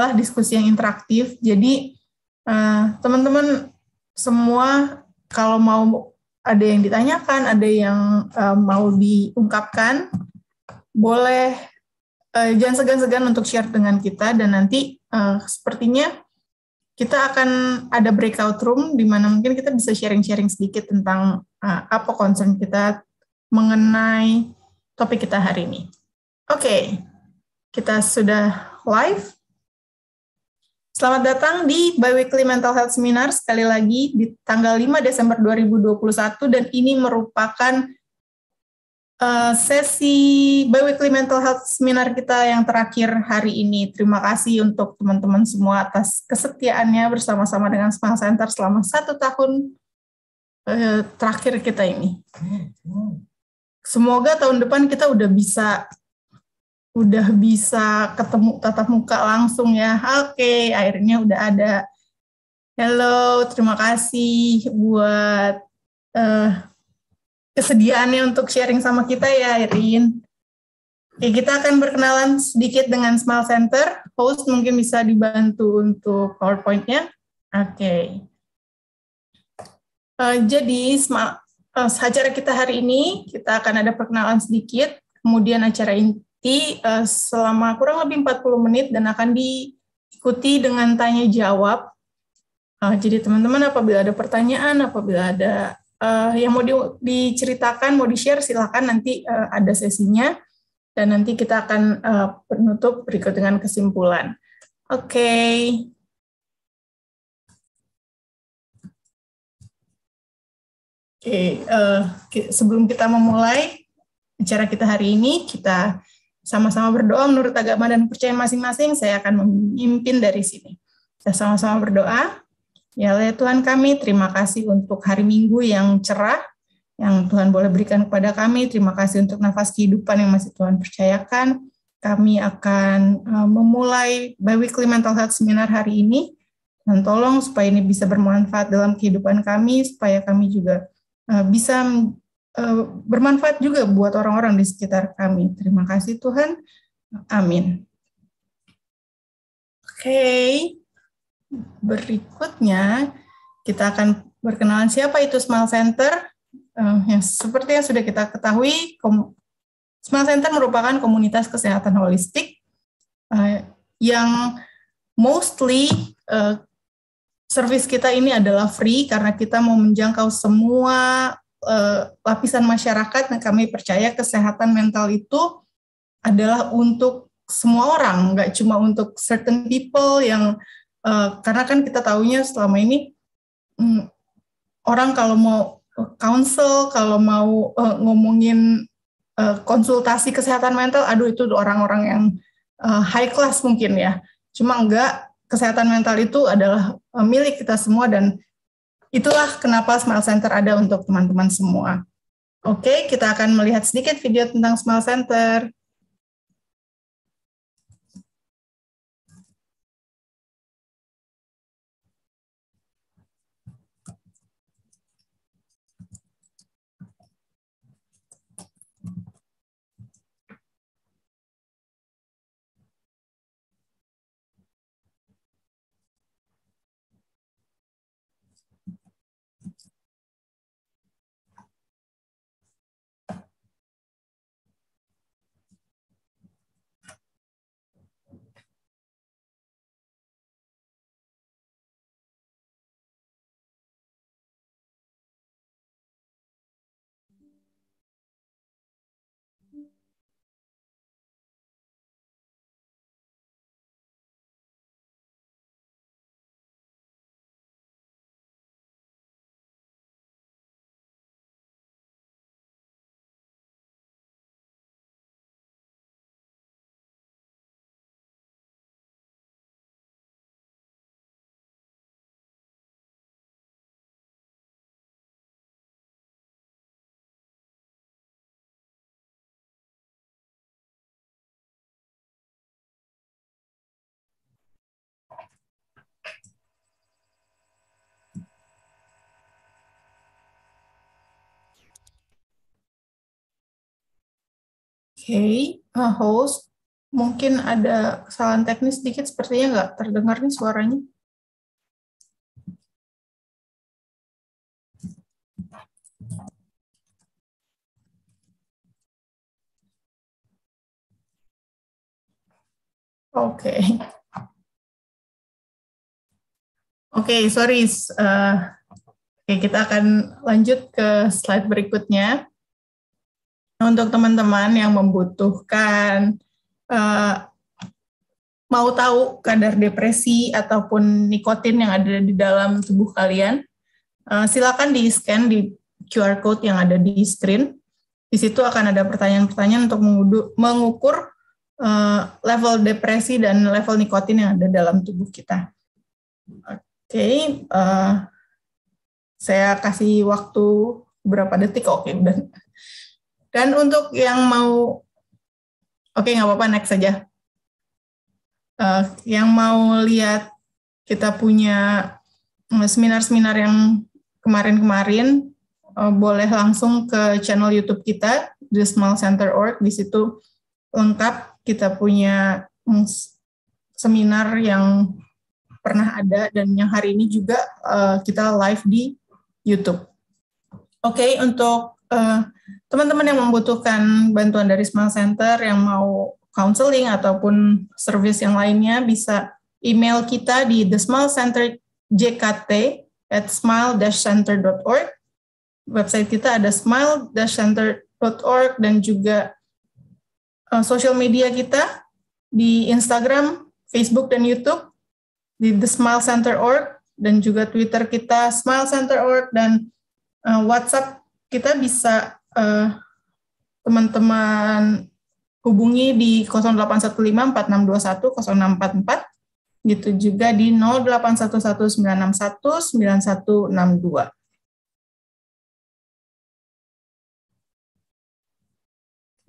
adalah diskusi yang interaktif. Jadi teman eh, teman-teman semua kalau mau ada yang ditanyakan, ada yang uh, mau diungkapkan, boleh uh, jangan segan-segan untuk share dengan kita dan nanti uh, sepertinya kita akan ada breakout room di mana mungkin kita bisa sharing-sharing sedikit tentang uh, apa concern kita mengenai topik kita hari ini. Oke, okay. kita sudah live. Selamat datang di Biweekly Mental Health Seminar sekali lagi di tanggal 5 Desember 2021 dan ini merupakan uh, sesi Biweekly Mental Health Seminar kita yang terakhir hari ini. Terima kasih untuk teman-teman semua atas kesetiaannya bersama-sama dengan Spang Center selama satu tahun uh, terakhir kita ini. Semoga tahun depan kita udah bisa udah bisa ketemu tatap muka langsung ya. Oke, akhirnya udah ada. Halo, terima kasih buat uh, kesediaannya untuk sharing sama kita ya, Irin. Oke, kita akan berkenalan sedikit dengan Smile Center. Host mungkin bisa dibantu untuk PowerPoint-nya. Oke. Uh, jadi, uh, acara kita hari ini, kita akan ada perkenalan sedikit, kemudian acara ini nanti uh, eh, selama kurang lebih 40 menit dan akan diikuti dengan tanya jawab. Uh, jadi teman-teman apabila ada pertanyaan, apabila ada uh, yang mau di, diceritakan, mau di-share silakan nanti uh, ada sesinya dan nanti kita akan uh, penutup berikut dengan kesimpulan. Oke. Okay. Oke, okay, uh, sebelum kita memulai acara kita hari ini, kita sama-sama berdoa menurut agama dan percaya masing-masing, saya akan memimpin dari sini. Kita sama-sama berdoa. Ya Allah Tuhan kami, terima kasih untuk hari Minggu yang cerah, yang Tuhan boleh berikan kepada kami. Terima kasih untuk nafas kehidupan yang masih Tuhan percayakan. Kami akan e, memulai weekly mental health seminar hari ini. Dan tolong supaya ini bisa bermanfaat dalam kehidupan kami, supaya kami juga e, bisa Eh, bermanfaat juga buat orang-orang di sekitar kami. Terima kasih Tuhan. Amin. Oke, okay. berikutnya kita akan berkenalan siapa itu Smile Center. Uh, yang seperti yang sudah kita ketahui, Smile Center merupakan komunitas kesehatan holistik uh, yang mostly uh, service kita ini adalah free karena kita mau menjangkau semua uh, lapisan masyarakat yang kami percaya kesehatan mental itu adalah untuk semua orang, nggak cuma untuk certain people yang uh, karena kan kita tahunya selama ini um, orang kalau mau counsel, kalau mau uh, ngomongin uh, konsultasi kesehatan mental, aduh itu orang-orang yang uh, high class mungkin ya. Cuma enggak, kesehatan mental itu adalah milik kita semua dan itulah kenapa Smile Center ada untuk teman-teman semua. Oke, kita akan melihat sedikit video tentang Smile Center. okay. uh, host mungkin ada kesalahan teknis sedikit sepertinya nggak terdengar nih suaranya. Oke. Okay. Oke, okay, sorry. Uh, eh, okay, kita akan lanjut ke slide berikutnya untuk teman-teman yang membutuhkan uh, mau tahu kadar depresi ataupun nikotin yang ada di dalam tubuh kalian, uh, silakan di scan di QR code yang ada di screen. Di situ akan ada pertanyaan-pertanyaan untuk mengukur uh, level depresi dan level nikotin yang ada dalam tubuh kita. Oke, okay, uh, saya kasih waktu berapa detik, oke, okay, udah. Dan untuk yang mau, oke okay, nggak apa-apa next saja. Uh, eh, yang mau lihat kita punya eh, seminar-seminar yang kemarin-kemarin, uh, boleh langsung ke channel YouTube kita, The Small Center Org. Di situ lengkap kita punya mm, seminar yang pernah ada dan yang hari ini juga uh, kita live di YouTube. Oke, okay, untuk Eh, teman-teman uh, yang membutuhkan bantuan dari Smile Center yang mau counseling ataupun service yang lainnya bisa email kita di the Smile Center JKT at smile-center.org. Website kita ada smile-center.org dan juga uh, social media kita di Instagram, Facebook, dan YouTube di The Smile Center org dan juga Twitter kita Smile Center org dan uh, WhatsApp kita bisa eh, teman-teman uh, hubungi di 081546210644 gitu juga di 08119619162.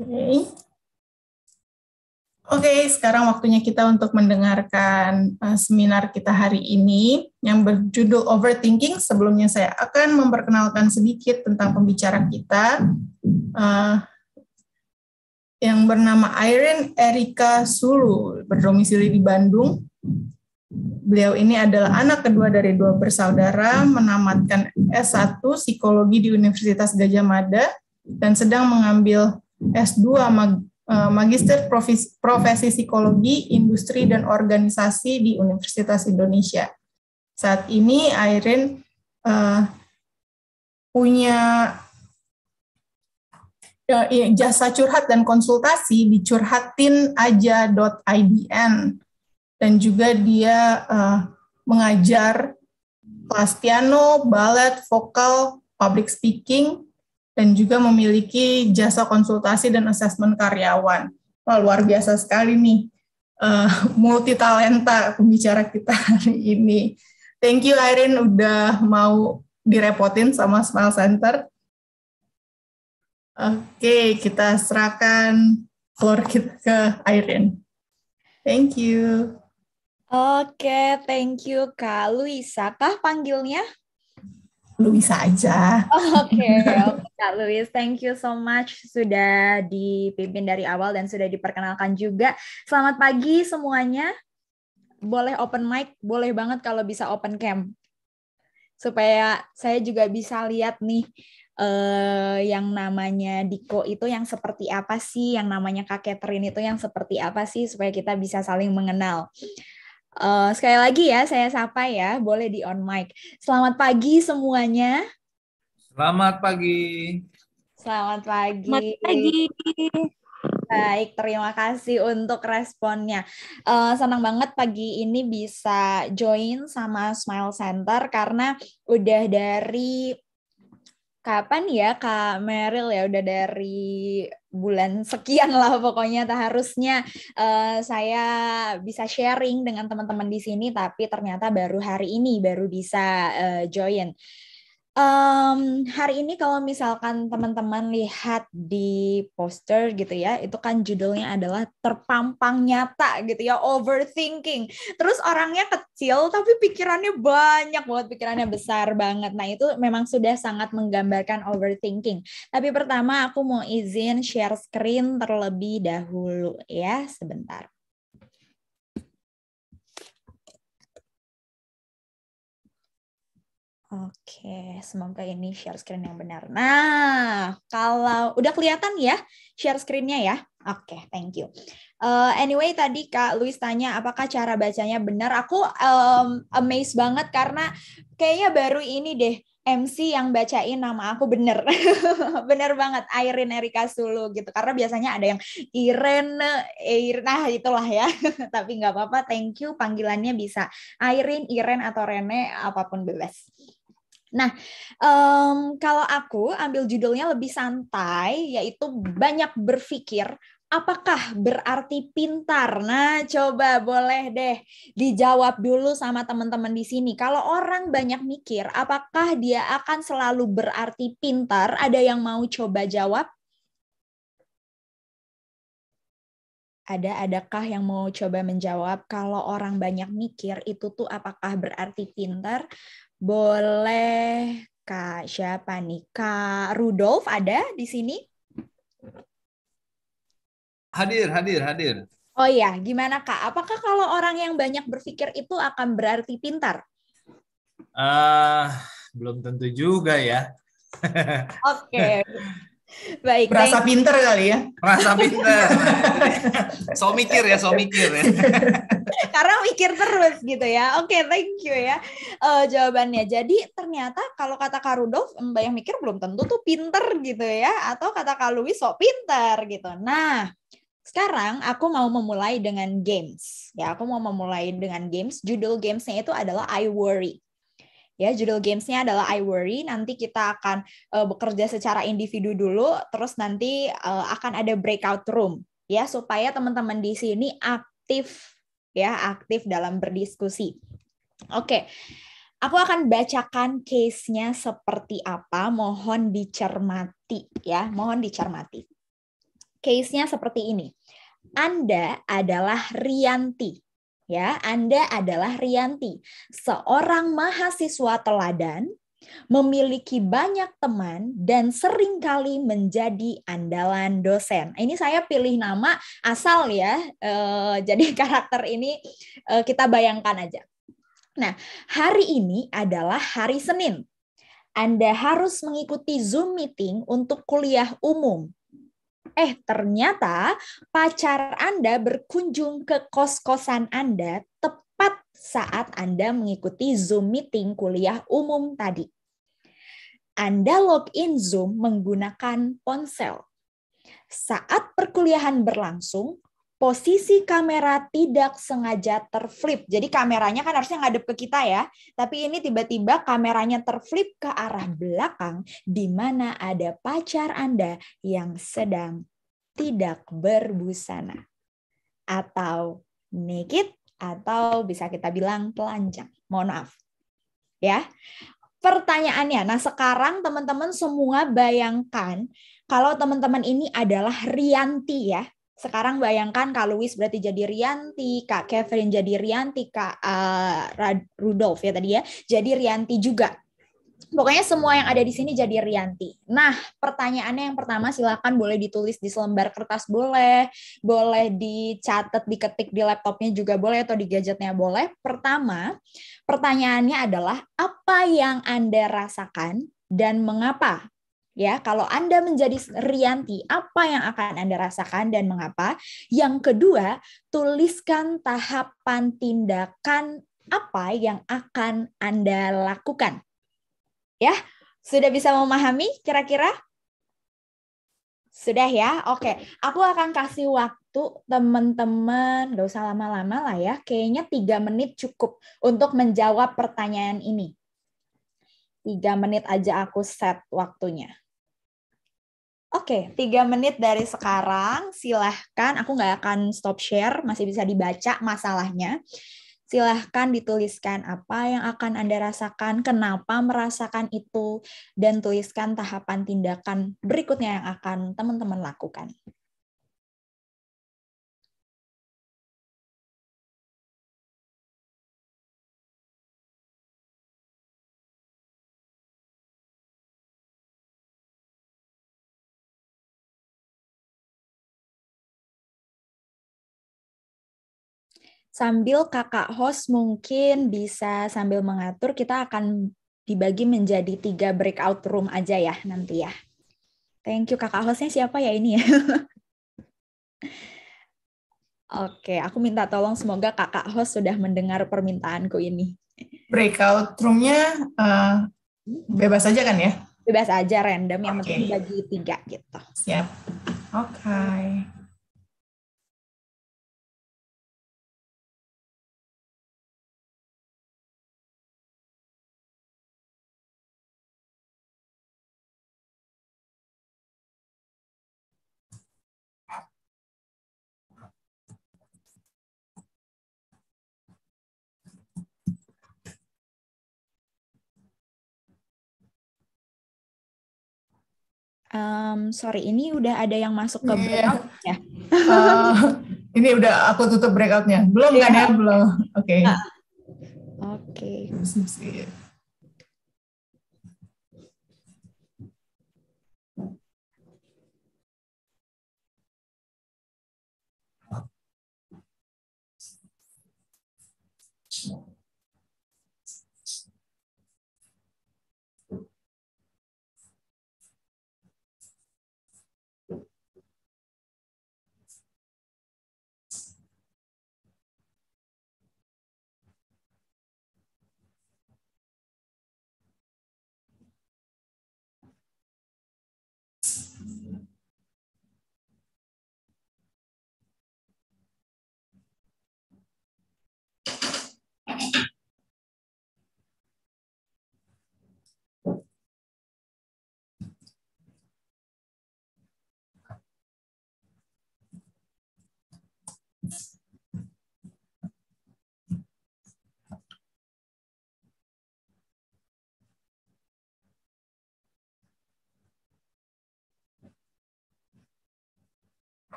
Oke. Okay. Oke, okay, sekarang waktunya kita untuk mendengarkan uh, seminar kita hari ini yang berjudul Overthinking. Sebelumnya saya akan memperkenalkan sedikit tentang pembicara kita uh, yang bernama Irene Erika Sulu, berdomisili di Bandung. Beliau ini adalah anak kedua dari dua bersaudara, menamatkan S1 Psikologi di Universitas Gajah Mada dan sedang mengambil S2 mag Eh, magister Profesi, Profesi Psikologi, Industri dan Organisasi di Universitas Indonesia. Saat ini Airin uh, punya eh, iya, jasa curhat dan konsultasi di curhatinaja.idn dan juga dia uh, mengajar kelas piano, ballet, vokal, public speaking dan juga memiliki jasa konsultasi dan asesmen karyawan. Wah, luar biasa sekali nih, eh, uh, multi talenta pembicara kita hari ini. Thank you Irene udah mau direpotin sama Smile Center. Oke, okay, kita serahkan floor kita ke Irene. Thank you. Oke, okay, thank you Kak Luisa. Kah panggilnya? Luisa aja. Oke, okay. okay, Kak Luis, thank you so much sudah dipimpin dari awal dan sudah diperkenalkan juga. Selamat pagi semuanya. Boleh open mic, boleh banget kalau bisa open cam. Supaya saya juga bisa lihat nih eh, yang namanya Diko itu yang seperti apa sih, yang namanya Kak Catherine itu yang seperti apa sih supaya kita bisa saling mengenal. Uh, sekali lagi ya, saya sapa ya, boleh di on mic. Selamat pagi semuanya. Selamat pagi. Selamat pagi. Selamat pagi. Baik, terima kasih untuk responnya. Uh, senang banget pagi ini bisa join sama Smile Center karena udah dari kapan ya Kak Meril ya udah dari bulan sekian lah pokoknya tak harusnya uh, saya bisa sharing dengan teman-teman di sini tapi ternyata baru hari ini baru bisa uh, join. Um, hari ini kalau misalkan teman-teman lihat di poster gitu ya, itu kan judulnya adalah terpampang nyata gitu ya, overthinking. Terus orangnya kecil tapi pikirannya banyak buat pikirannya besar banget. Nah itu memang sudah sangat menggambarkan overthinking. Tapi pertama aku mau izin share screen terlebih dahulu ya, sebentar. Oke, semoga ini share screen yang benar. Nah, kalau udah kelihatan ya share screennya ya. Oke, thank you. Uh, anyway, tadi Kak Luis tanya apakah cara bacanya benar. Aku um, amazed banget karena kayaknya baru ini deh MC yang bacain nama aku bener. bener banget, Irene Erika Sulu gitu. Karena biasanya ada yang Irene, Irene, Nah itulah ya. Tapi nggak apa-apa, thank you. Panggilannya bisa Irene, Irene, atau Rene, apapun bebas. Nah, um, kalau aku ambil judulnya lebih santai, yaitu banyak berpikir. Apakah berarti pintar? Nah, coba boleh deh dijawab dulu sama teman-teman di sini. Kalau orang banyak mikir, apakah dia akan selalu berarti pintar? Ada yang mau coba jawab? Ada adakah yang mau coba menjawab kalau orang banyak mikir itu tuh apakah berarti pintar? Boleh Kak siapa nih? Kak Rudolf ada di sini? Hadir, hadir, hadir. Oh iya, gimana Kak? Apakah kalau orang yang banyak berpikir itu akan berarti pintar? Uh, belum tentu juga ya. Oke. okay. Baik. rasa baik. pinter kali ya? Merasa pinter. so mikir ya, so mikir ya. Karena mikir terus gitu ya. Oke, okay, thank you ya. Uh, jawabannya. Jadi ternyata kalau kata Kak Rudolf, Mbak yang mikir belum tentu tuh pinter gitu ya. Atau kata Kak Louis, so pinter gitu. Nah, sekarang aku mau memulai dengan games. Ya, aku mau memulai dengan games. Judul gamesnya itu adalah I Worry. Ya, judul gamesnya adalah I Worry. Nanti kita akan uh, bekerja secara individu dulu, terus nanti uh, akan ada breakout room ya supaya teman-teman di sini aktif ya, aktif dalam berdiskusi. Oke. Okay. Aku akan bacakan case-nya seperti apa, mohon dicermati ya, mohon dicermati. Case-nya seperti ini. Anda adalah Rianti ya, Anda adalah Rianti, seorang mahasiswa teladan, memiliki banyak teman, dan seringkali menjadi andalan dosen. Ini saya pilih nama asal ya, e, jadi karakter ini e, kita bayangkan aja. Nah, hari ini adalah hari Senin. Anda harus mengikuti Zoom meeting untuk kuliah umum Eh, ternyata pacar Anda berkunjung ke kos-kosan Anda tepat saat Anda mengikuti Zoom meeting kuliah umum tadi. Anda login Zoom menggunakan ponsel. Saat perkuliahan berlangsung, posisi kamera tidak sengaja terflip. Jadi kameranya kan harusnya ngadep ke kita ya, tapi ini tiba-tiba kameranya terflip ke arah belakang di mana ada pacar Anda yang sedang tidak berbusana atau naked atau bisa kita bilang telanjang. Mohon maaf. Ya. Pertanyaannya, nah sekarang teman-teman semua bayangkan kalau teman-teman ini adalah Rianti ya, sekarang bayangkan Kak Louis berarti jadi Rianti, Kak Kevin jadi Rianti, Kak uh, Rudolf ya tadi ya, jadi Rianti juga. Pokoknya semua yang ada di sini jadi Rianti. Nah, pertanyaannya yang pertama silakan boleh ditulis di selembar kertas boleh, boleh dicatat, diketik di laptopnya juga boleh atau di gadgetnya boleh. Pertama, pertanyaannya adalah apa yang Anda rasakan dan mengapa Ya, kalau Anda menjadi Rianti, apa yang akan Anda rasakan dan mengapa? Yang kedua, tuliskan tahapan tindakan apa yang akan Anda lakukan. Ya, sudah bisa memahami kira-kira? Sudah ya? Oke, aku akan kasih waktu teman-teman, gak usah lama-lama lah ya, kayaknya tiga menit cukup untuk menjawab pertanyaan ini tiga menit aja aku set waktunya. Oke, okay, tiga menit dari sekarang. Silahkan, aku nggak akan stop share, masih bisa dibaca masalahnya. Silahkan dituliskan apa yang akan Anda rasakan, kenapa merasakan itu, dan tuliskan tahapan tindakan berikutnya yang akan teman-teman lakukan. sambil kakak host mungkin bisa sambil mengatur kita akan dibagi menjadi tiga breakout room aja ya nanti ya. Thank you kakak hostnya siapa ya ini ya? Oke, aku minta tolong semoga kakak host sudah mendengar permintaanku ini. Breakout roomnya uh, bebas aja kan ya? Bebas aja, random. Yang okay. penting bagi tiga gitu. Siap. Oke. Okay. um, sorry ini udah ada yang masuk ke yeah. Iya. breakout ya? uh, ini udah aku tutup breakoutnya. Belum yeah. kan ya? Belum. Oke. Okay. Oke. Okay.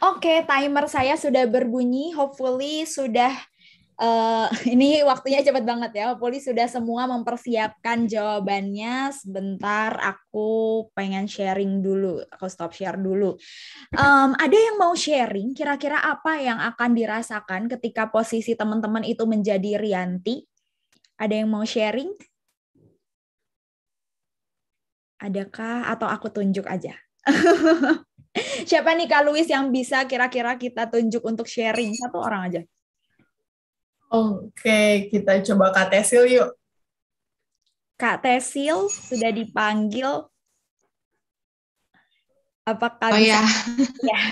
Oke, okay, timer saya sudah berbunyi. Hopefully sudah uh, ini waktunya cepat banget ya. Hopefully sudah semua mempersiapkan jawabannya. Sebentar, aku pengen sharing dulu. Aku stop share dulu. Um, ada yang mau sharing? Kira-kira apa yang akan dirasakan ketika posisi teman-teman itu menjadi Rianti? Ada yang mau sharing? Adakah atau aku tunjuk aja? Siapa nih Kak Luis yang bisa kira-kira kita tunjuk untuk sharing? Satu orang aja. Oke, kita coba Kak Tesil yuk. Kak Tesil sudah dipanggil. Apakah oh, iya. bisa? ya.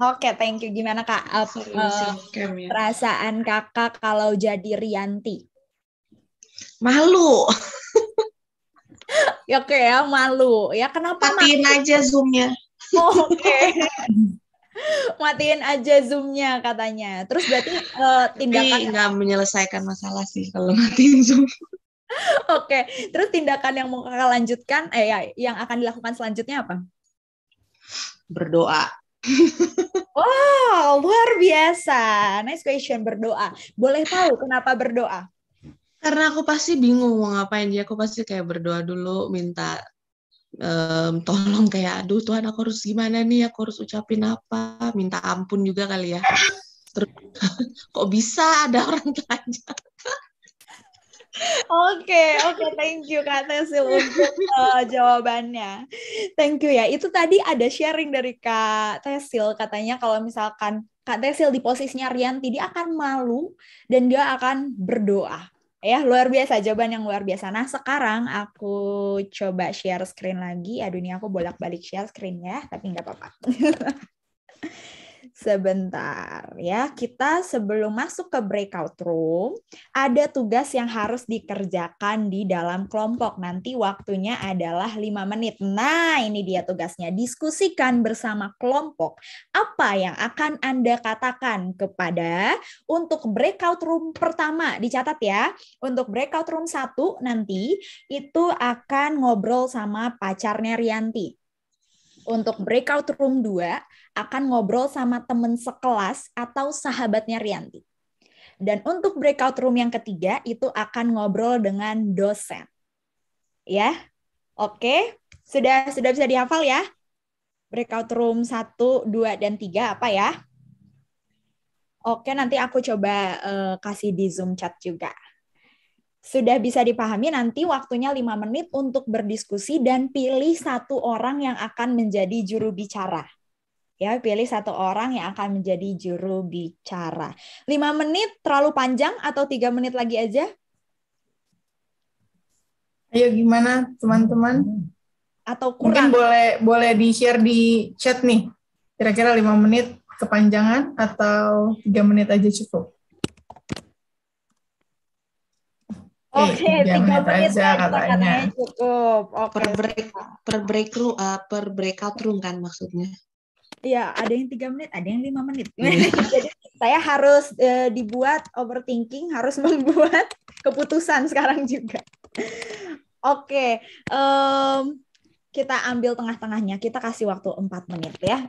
Oke, okay, thank you. Gimana Kak Apa, uh, perasaan Kakak kalau jadi Rianti? Malu. Oke okay, ya, ya, malu. Ya kenapa? Matiin aja Zoom-nya oke matiin aja zoomnya katanya terus berarti uh, tindakan nggak menyelesaikan masalah sih kalau matiin zoom oke okay. terus tindakan yang mau kakak lanjutkan eh ya, yang akan dilakukan selanjutnya apa berdoa wow luar biasa nice question berdoa boleh tahu kenapa berdoa karena aku pasti bingung mau ngapain dia aku pasti kayak berdoa dulu minta um, tolong kayak aduh Tuhan aku harus gimana nih aku harus ucapin apa minta ampun juga kali ya terus kok bisa ada orang telanjang Oke, okay, oke, okay, thank you Kak Tesil untuk uh, jawabannya. Thank you ya. Itu tadi ada sharing dari Kak Tessil katanya kalau misalkan Kak Tessil di posisinya Rianti dia akan malu dan dia akan berdoa. Ya, luar biasa jawaban yang luar biasa. Nah, sekarang aku coba share screen lagi. Aduh, ini aku bolak-balik share screen ya, tapi nggak apa-apa. Sebentar ya, kita sebelum masuk ke breakout room, ada tugas yang harus dikerjakan di dalam kelompok. Nanti waktunya adalah 5 menit. Nah, ini dia tugasnya. Diskusikan bersama kelompok apa yang akan Anda katakan kepada untuk breakout room pertama. Dicatat ya, untuk breakout room satu nanti itu akan ngobrol sama pacarnya Rianti untuk breakout room 2 akan ngobrol sama teman sekelas atau sahabatnya Rianti. Dan untuk breakout room yang ketiga itu akan ngobrol dengan dosen. Ya. Oke, sudah sudah bisa dihafal ya? Breakout room 1, 2 dan 3 apa ya? Oke, nanti aku coba uh, kasih di Zoom chat juga sudah bisa dipahami nanti waktunya lima menit untuk berdiskusi dan pilih satu orang yang akan menjadi juru bicara. Ya, pilih satu orang yang akan menjadi juru bicara. Lima menit terlalu panjang atau tiga menit lagi aja? Ayo gimana teman-teman? Atau kurang? Mungkin boleh boleh di-share di chat nih. Kira-kira 5 menit kepanjangan atau tiga menit aja cukup? Oke, okay, tiga menit, menit aja katanya. cukup. Okay. Per break, per break room, uh, eh, per breakout room kan maksudnya? Iya, ada yang tiga menit, ada yang lima menit. Mm. Jadi saya harus uh, dibuat overthinking, harus membuat keputusan sekarang juga. Oke, okay. um, kita ambil tengah-tengahnya. Kita kasih waktu empat menit ya.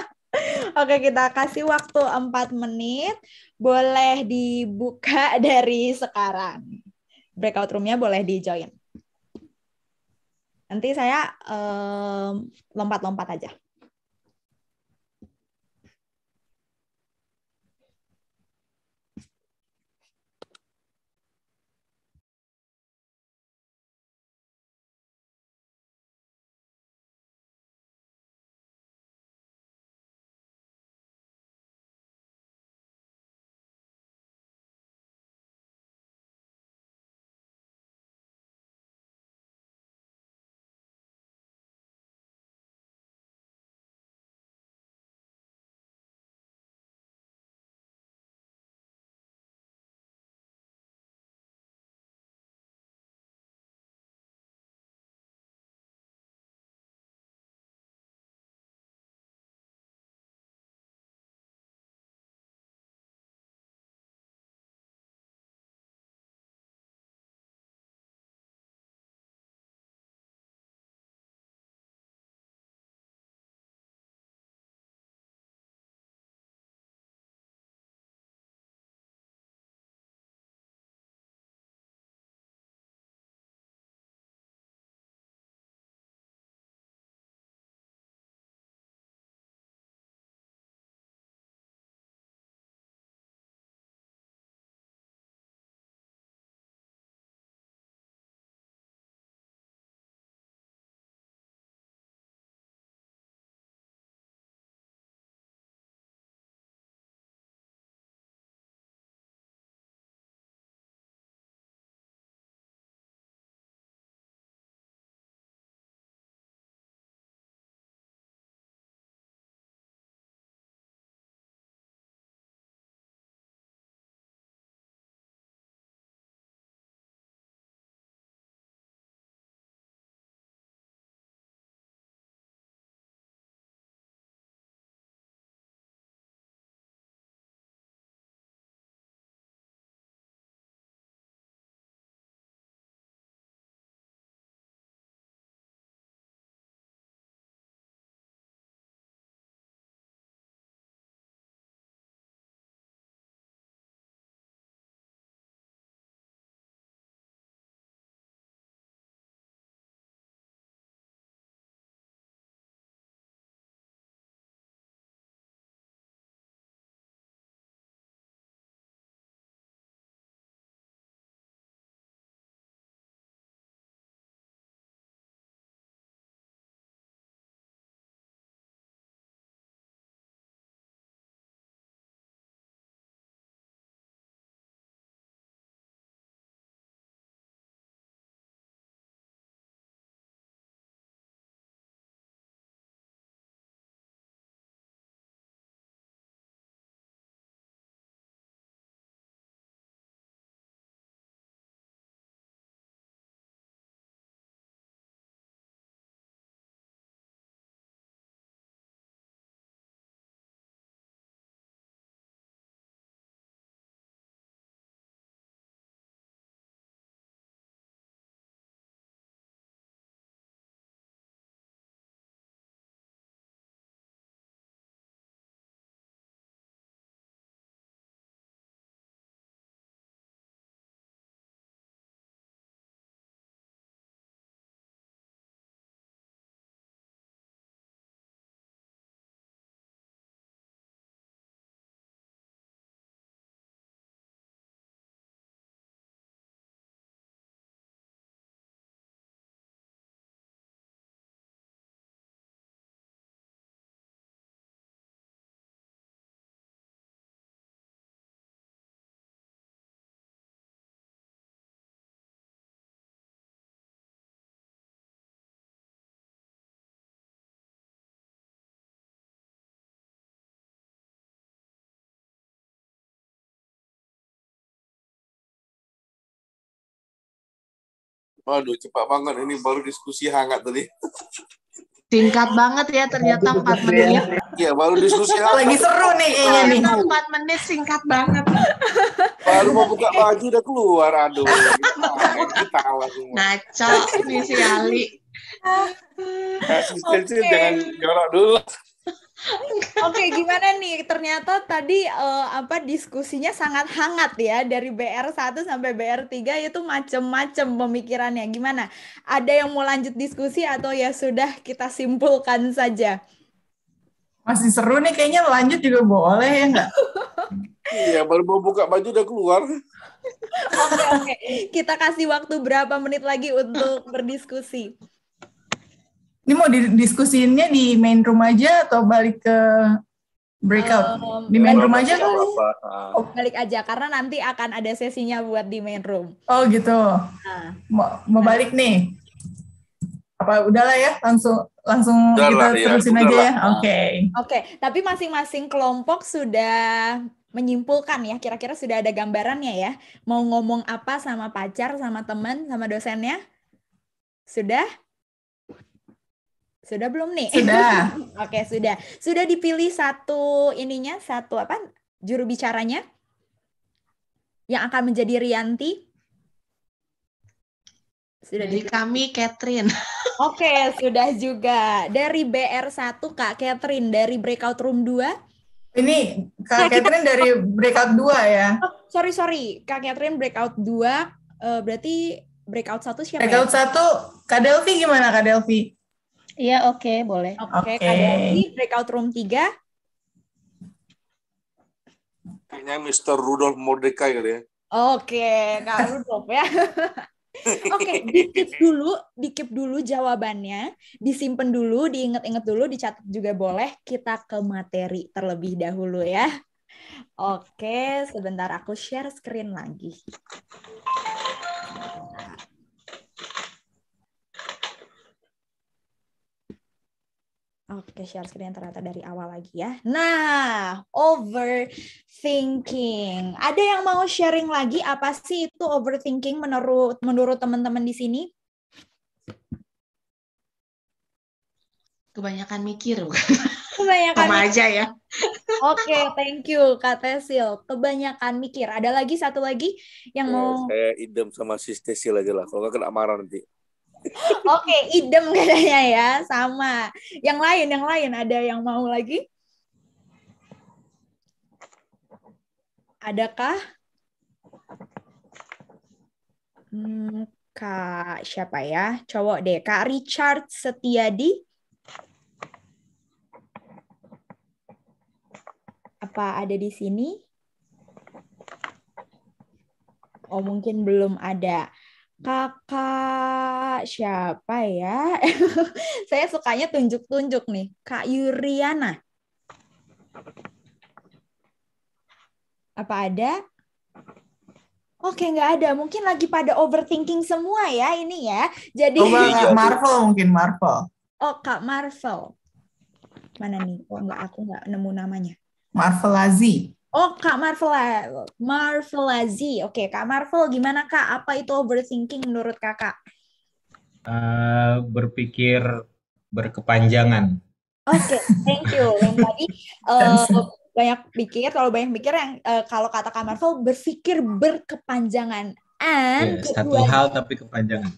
Oke, kita kasih waktu empat menit. Boleh dibuka dari sekarang breakout roomnya boleh di join. Nanti saya eh, lompat-lompat um, aja. Waduh, cepat banget. Ini baru diskusi hangat tadi. Singkat banget ya, ternyata 4 iya. menit. Iya, baru diskusi hangat. Lagi seru nih kayaknya nih. 4 menit singkat banget. Baru mau buka baju udah keluar. Aduh, kita kalah semua. Ngaco nih si Ali. Asistensi okay. jangan jorok dulu. Oke, gimana nih? Ternyata tadi uh, apa diskusinya sangat hangat ya dari BR1 sampai BR3 itu macem-macem pemikirannya. Gimana? Ada yang mau lanjut diskusi atau ya sudah kita simpulkan saja? Masih seru nih kayaknya lanjut juga boleh ya enggak? Iya, baru mau buka baju udah keluar. Oke, oke. Kita kasih waktu berapa menit lagi untuk berdiskusi. Ini mau didiskusinnya di main room aja atau balik ke breakout? Um, di main room aja kali? Ah. Oh. Balik aja karena nanti akan ada sesinya buat di main room. Oh gitu. Uh. Mau, mau balik nih? Apa udahlah ya langsung langsung udahlah, kita iya, terusin aja ya. Oke. Okay. Oke, okay. tapi masing-masing kelompok sudah menyimpulkan ya, kira-kira sudah ada gambarannya ya. Mau ngomong apa sama pacar, sama teman, sama dosennya? Sudah? Sudah belum nih? Sudah. Oke, sudah. Sudah dipilih satu ininya, satu apa? Juru bicaranya yang akan menjadi Rianti. Sudah dari kami Catherine. Oke, sudah juga. Dari BR1 Kak Catherine, dari breakout room 2. Ini Kak nah, Catherine dari breakout 2 ya. Oh, sorry, sorry. Kak Catherine breakout 2 uh, eh, berarti breakout 1 siapa ya? breakout ya? Kak Delvi gimana Kak Delvi? Iya, oke, okay, boleh. Oke, okay, okay. breakout room 3. Kayaknya Mr. Rudolf Mordecai kali ya. Oke, okay, Kak Rudolf ya. Oke, okay, dikip dulu, dikip dulu jawabannya, disimpan dulu, diinget-inget dulu, dicatat juga boleh. Kita ke materi terlebih dahulu ya. Oke, sebentar aku share screen lagi. Oke, share screen ternyata dari awal lagi ya. Nah, overthinking. Ada yang mau sharing lagi apa sih itu overthinking menurut menurut teman-teman di sini? Kebanyakan mikir, bukan? Kebanyakan Sama mikir. aja ya. Oke, okay, thank you Kak Tesil. Kebanyakan mikir. Ada lagi satu lagi yang eh, mau... Saya idem sama si Tesil aja lah. Kalau nggak kena marah nanti. Oke, okay, idem katanya ya, sama. Yang lain, yang lain ada yang mau lagi? Adakah? Hmm, Kak siapa ya? Cowok deh, Kak Richard Setiadi. Apa ada di sini? Oh, mungkin belum ada kakak siapa ya? Saya sukanya tunjuk-tunjuk nih, Kak Yuriana. Apa ada? Oke, nggak ada. Mungkin lagi pada overthinking semua ya ini ya. Jadi oh, Marvel iya. mungkin Marvel. Oh, Kak Marvel. Mana nih? Oh, enggak, aku nggak nemu namanya. Marvel Aziz. Oh, Kak Marvela, Marvelazi. Oke, okay, Kak Marvel, gimana Kak? Apa itu overthinking menurut Kakak? Uh, berpikir berkepanjangan. Oke, okay, thank you. Yang tadi uh, banyak pikir, kalau banyak pikir yang uh, kalau kata Kak Marvel berpikir berkepanjangan. And yeah, iya, satu hal tapi kepanjangan.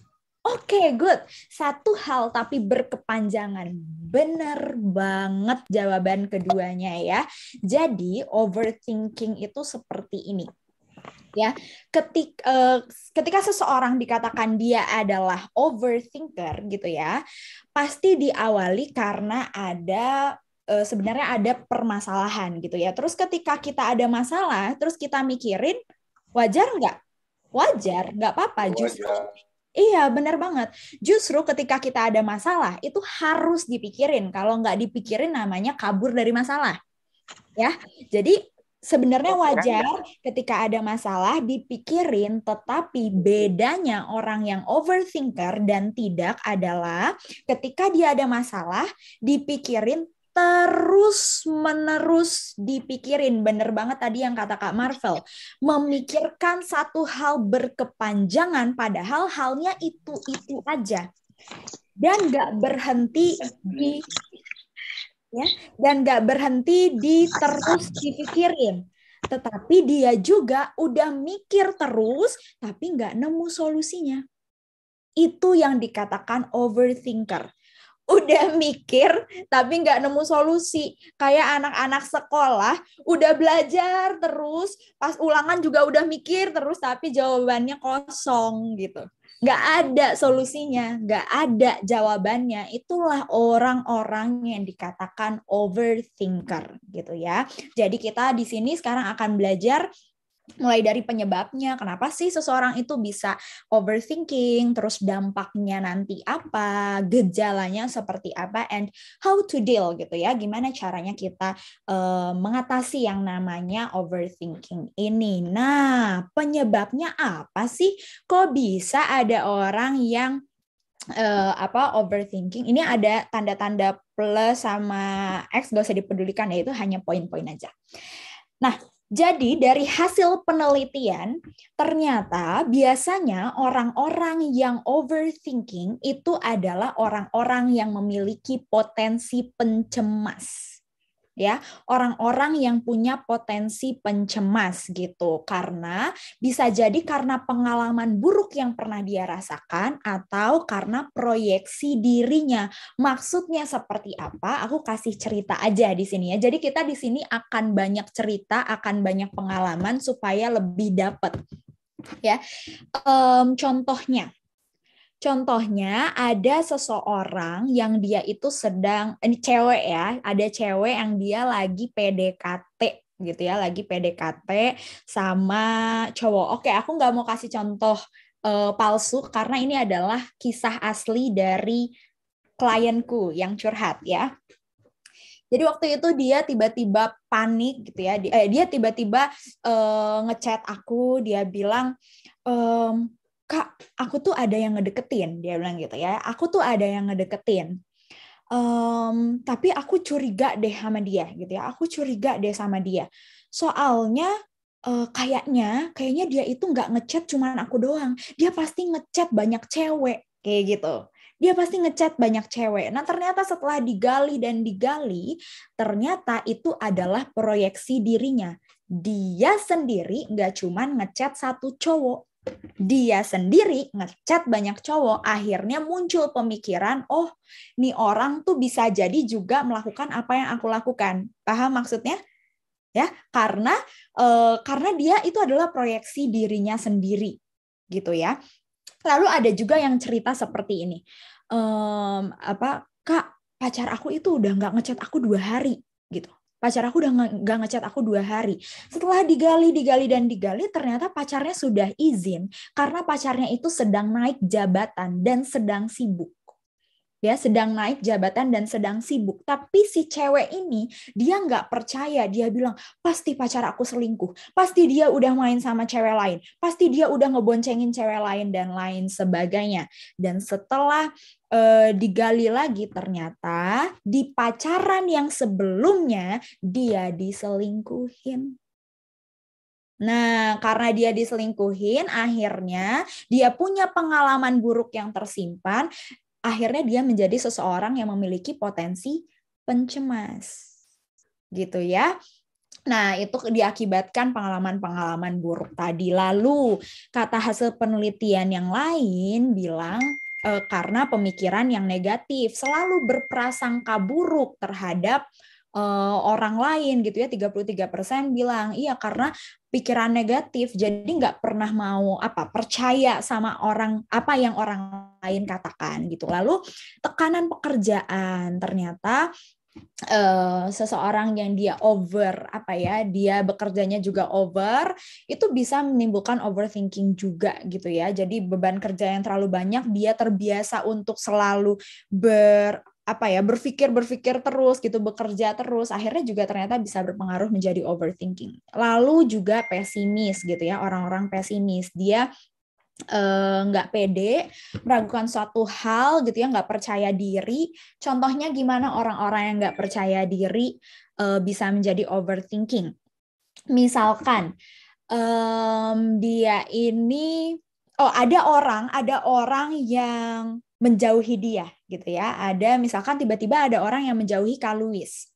Oke, okay, good. Satu hal tapi berkepanjangan. Bener banget jawaban keduanya ya. Jadi overthinking itu seperti ini. Ya, ketik uh, ketika seseorang dikatakan dia adalah overthinker gitu ya, pasti diawali karena ada uh, sebenarnya ada permasalahan gitu ya. Terus ketika kita ada masalah, terus kita mikirin wajar nggak? Wajar, nggak apa-apa. Justru Iya, benar banget. Justru ketika kita ada masalah, itu harus dipikirin. Kalau nggak dipikirin namanya kabur dari masalah. Ya, jadi sebenarnya wajar ketika ada masalah dipikirin, tetapi bedanya orang yang overthinker dan tidak adalah ketika dia ada masalah dipikirin terus menerus dipikirin bener banget tadi yang kata Kak Marvel memikirkan satu hal berkepanjangan padahal halnya itu itu aja dan gak berhenti di ya dan gak berhenti di terus dipikirin tetapi dia juga udah mikir terus tapi gak nemu solusinya itu yang dikatakan overthinker udah mikir tapi nggak nemu solusi. Kayak anak-anak sekolah udah belajar terus, pas ulangan juga udah mikir terus tapi jawabannya kosong gitu. Nggak ada solusinya, nggak ada jawabannya. Itulah orang-orang yang dikatakan overthinker gitu ya. Jadi kita di sini sekarang akan belajar mulai dari penyebabnya kenapa sih seseorang itu bisa overthinking terus dampaknya nanti apa gejalanya seperti apa and how to deal gitu ya gimana caranya kita uh, mengatasi yang namanya overthinking ini nah penyebabnya apa sih kok bisa ada orang yang uh, apa overthinking ini ada tanda-tanda plus sama X gak usah dipedulikan ya itu hanya poin-poin aja nah jadi dari hasil penelitian, ternyata biasanya orang-orang yang overthinking itu adalah orang-orang yang memiliki potensi pencemas ya orang-orang yang punya potensi pencemas gitu karena bisa jadi karena pengalaman buruk yang pernah dia rasakan atau karena proyeksi dirinya maksudnya seperti apa aku kasih cerita aja di sini ya jadi kita di sini akan banyak cerita akan banyak pengalaman supaya lebih dapat ya um, contohnya Contohnya ada seseorang yang dia itu sedang ini cewek ya, ada cewek yang dia lagi PDKT gitu ya, lagi PDKT sama cowok. Oke, aku nggak mau kasih contoh uh, palsu karena ini adalah kisah asli dari klienku yang curhat ya. Jadi waktu itu dia tiba-tiba panik gitu ya. Eh, dia tiba-tiba eh, ngechat aku, dia bilang ehm, kak aku tuh ada yang ngedeketin dia bilang gitu ya aku tuh ada yang ngedeketin um, tapi aku curiga deh sama dia gitu ya aku curiga deh sama dia soalnya uh, kayaknya kayaknya dia itu nggak ngechat cuman aku doang dia pasti ngechat banyak cewek kayak gitu dia pasti ngechat banyak cewek. Nah, ternyata setelah digali dan digali, ternyata itu adalah proyeksi dirinya. Dia sendiri nggak cuman ngechat satu cowok, dia sendiri ngechat banyak cowok, akhirnya muncul pemikiran, oh nih orang tuh bisa jadi juga melakukan apa yang aku lakukan. Paham maksudnya? Ya, karena e, karena dia itu adalah proyeksi dirinya sendiri, gitu ya. Lalu ada juga yang cerita seperti ini, ehm, apa kak pacar aku itu udah nggak ngechat aku dua hari, gitu pacar aku udah nggak ngechat aku dua hari. Setelah digali, digali dan digali, ternyata pacarnya sudah izin karena pacarnya itu sedang naik jabatan dan sedang sibuk ya sedang naik jabatan dan sedang sibuk. Tapi si cewek ini dia nggak percaya, dia bilang pasti pacar aku selingkuh, pasti dia udah main sama cewek lain, pasti dia udah ngeboncengin cewek lain dan lain sebagainya. Dan setelah eh, digali lagi ternyata di pacaran yang sebelumnya dia diselingkuhin. Nah, karena dia diselingkuhin, akhirnya dia punya pengalaman buruk yang tersimpan akhirnya dia menjadi seseorang yang memiliki potensi pencemas. Gitu ya. Nah, itu diakibatkan pengalaman-pengalaman buruk tadi. Lalu, kata hasil penelitian yang lain bilang e, karena pemikiran yang negatif selalu berprasangka buruk terhadap uh, orang lain gitu ya 33% bilang iya karena pikiran negatif jadi nggak pernah mau apa percaya sama orang apa yang orang lain katakan gitu lalu tekanan pekerjaan ternyata Uh, seseorang yang dia over apa ya dia bekerjanya juga over itu bisa menimbulkan overthinking juga gitu ya jadi beban kerja yang terlalu banyak dia terbiasa untuk selalu ber apa ya berpikir berpikir terus gitu bekerja terus akhirnya juga ternyata bisa berpengaruh menjadi overthinking lalu juga pesimis gitu ya orang-orang pesimis dia eh, nggak uh, pede meragukan suatu hal gitu ya nggak percaya diri contohnya gimana orang-orang yang nggak percaya diri uh, bisa menjadi overthinking misalkan um, dia ini oh ada orang ada orang yang menjauhi dia gitu ya. Ada misalkan tiba-tiba ada orang yang menjauhi Kaluis.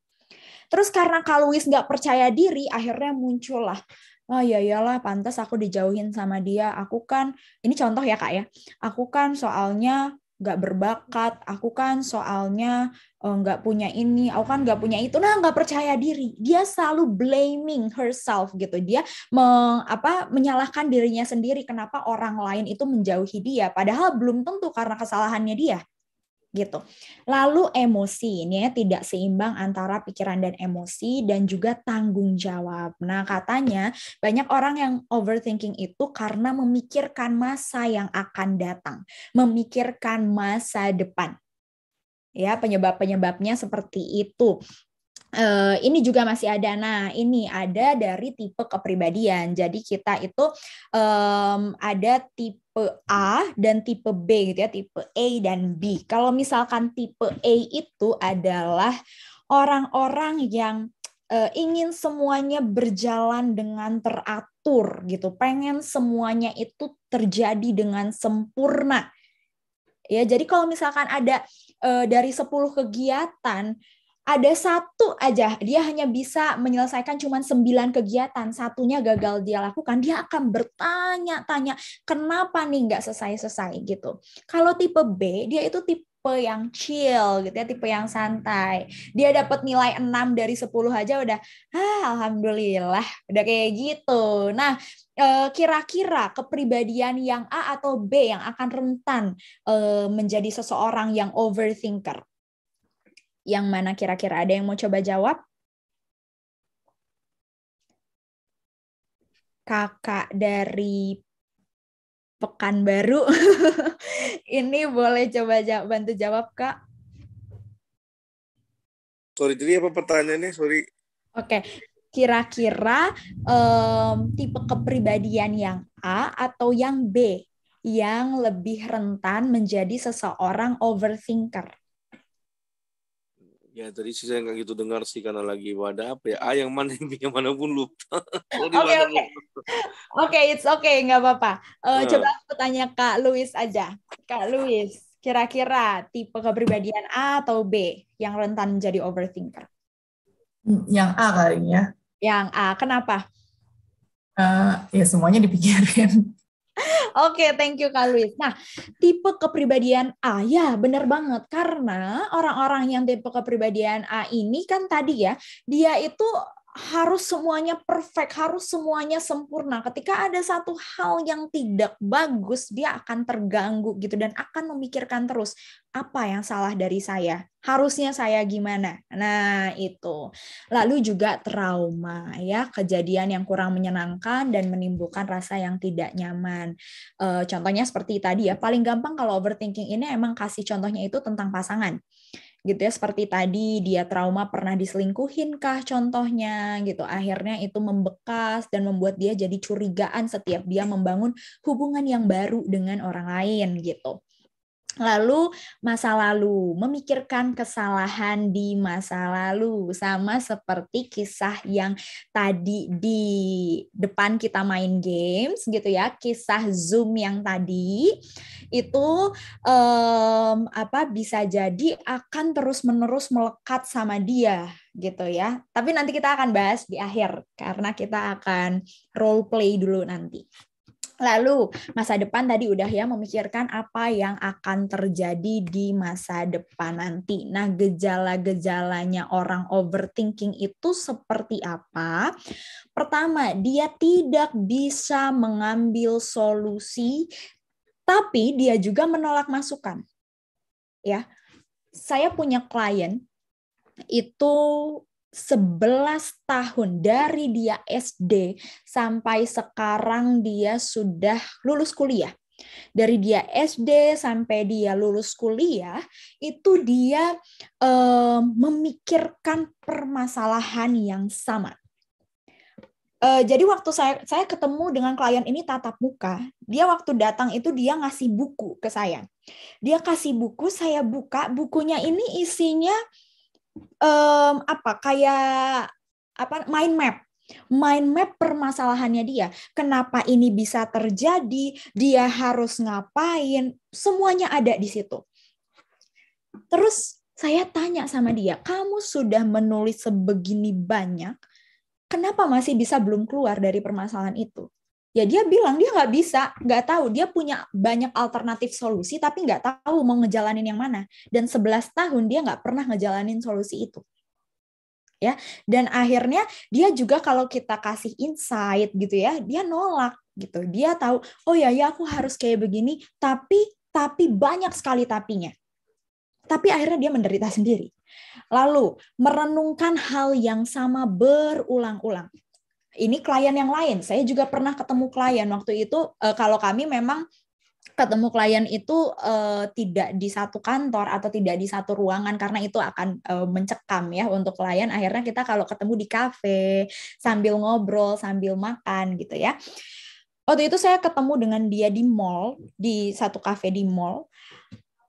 Terus karena Kaluis nggak percaya diri, akhirnya muncullah oh ya iyalah pantas aku dijauhin sama dia aku kan ini contoh ya kak ya aku kan soalnya nggak berbakat, aku kan soalnya eh, nggak uh, punya ini, aku kan nggak punya itu, nah nggak percaya diri. Dia selalu blaming herself gitu. Dia meng, apa, menyalahkan dirinya sendiri kenapa orang lain itu menjauhi dia, padahal belum tentu karena kesalahannya dia gitu. Lalu emosi ini ya, tidak seimbang antara pikiran dan emosi dan juga tanggung jawab. Nah, katanya banyak orang yang overthinking itu karena memikirkan masa yang akan datang, memikirkan masa depan. Ya, penyebab-penyebabnya seperti itu. Eh, ini juga masih ada. Nah, ini ada dari tipe kepribadian. Jadi kita itu um, ada tipe A dan tipe B gitu ya, tipe A dan B. Kalau misalkan tipe A itu adalah orang-orang yang uh, ingin semuanya berjalan dengan teratur gitu, pengen semuanya itu terjadi dengan sempurna. Ya, jadi kalau misalkan ada uh, dari 10 kegiatan ada satu aja dia hanya bisa menyelesaikan cuma sembilan kegiatan satunya gagal dia lakukan dia akan bertanya-tanya kenapa nih nggak selesai-selesai gitu kalau tipe B dia itu tipe tipe yang chill gitu ya, tipe yang santai. Dia dapat nilai 6 dari 10 aja udah ah alhamdulillah, udah kayak gitu. Nah, eh, kira-kira kepribadian yang A atau B yang akan rentan eh, menjadi seseorang yang overthinker. Yang mana kira-kira ada yang mau coba jawab? Kakak dari Pekanbaru. Ini boleh coba jawab, bantu jawab, Kak. Sorry, jadi apa pertanyaannya? Sorry. Oke, okay. kira-kira um, tipe kepribadian yang A atau yang B yang lebih rentan menjadi seseorang overthinker? Ya tadi sih saya nggak gitu dengar sih karena lagi wadah apa ya. A ah, yang mana yang mana pun lupa. Oke oke oke it's okay nggak apa-apa. Uh, nah. Coba aku tanya Kak Louis aja. Kak Louis kira-kira tipe kepribadian A atau B yang rentan menjadi overthinker? Hmm, yang A kali ya. Yang A kenapa? Uh, ya semuanya dipikirin. Oke, okay, thank you Kak Luis. Nah, tipe kepribadian A, ya benar banget. Karena orang-orang yang tipe kepribadian A ini kan tadi ya, dia itu harus semuanya perfect, harus semuanya sempurna. Ketika ada satu hal yang tidak bagus, dia akan terganggu gitu dan akan memikirkan terus apa yang salah dari saya. Harusnya saya gimana? Nah, itu. Lalu juga trauma ya, kejadian yang kurang menyenangkan dan menimbulkan rasa yang tidak nyaman. E, contohnya seperti tadi ya, paling gampang kalau overthinking ini emang kasih contohnya itu tentang pasangan gitu ya seperti tadi dia trauma pernah diselingkuhin kah contohnya gitu akhirnya itu membekas dan membuat dia jadi curigaan setiap dia membangun hubungan yang baru dengan orang lain gitu Lalu masa lalu, memikirkan kesalahan di masa lalu sama seperti kisah yang tadi di depan kita main games gitu ya, kisah Zoom yang tadi itu um, apa bisa jadi akan terus-menerus melekat sama dia gitu ya. Tapi nanti kita akan bahas di akhir karena kita akan role play dulu nanti. Lalu masa depan tadi udah ya memikirkan apa yang akan terjadi di masa depan nanti. Nah, gejala-gejalanya orang overthinking itu seperti apa? Pertama, dia tidak bisa mengambil solusi tapi dia juga menolak masukan. Ya. Saya punya klien itu 11 tahun dari dia SD sampai sekarang dia sudah lulus kuliah. Dari dia SD sampai dia lulus kuliah, itu dia eh, memikirkan permasalahan yang sama. Eh, jadi waktu saya saya ketemu dengan klien ini tatap muka, dia waktu datang itu dia ngasih buku ke saya. Dia kasih buku, saya buka, bukunya ini isinya um, apa kayak apa mind map mind map permasalahannya dia. Kenapa ini bisa terjadi? Dia harus ngapain? Semuanya ada di situ. Terus saya tanya sama dia, "Kamu sudah menulis sebegini banyak, kenapa masih bisa belum keluar dari permasalahan itu?" ya dia bilang dia nggak bisa, nggak tahu. Dia punya banyak alternatif solusi, tapi nggak tahu mau ngejalanin yang mana. Dan 11 tahun dia nggak pernah ngejalanin solusi itu. Ya, dan akhirnya dia juga kalau kita kasih insight gitu ya, dia nolak gitu. Dia tahu, oh ya ya aku harus kayak begini, tapi tapi banyak sekali tapinya. Tapi akhirnya dia menderita sendiri. Lalu merenungkan hal yang sama berulang-ulang ini klien yang lain. Saya juga pernah ketemu klien waktu itu uh, kalau kami memang ketemu klien itu uh, tidak di satu kantor atau tidak di satu ruangan karena itu akan uh, mencekam ya untuk klien akhirnya kita kalau ketemu di kafe sambil ngobrol sambil makan gitu ya waktu itu saya ketemu dengan dia di mall di satu kafe di mall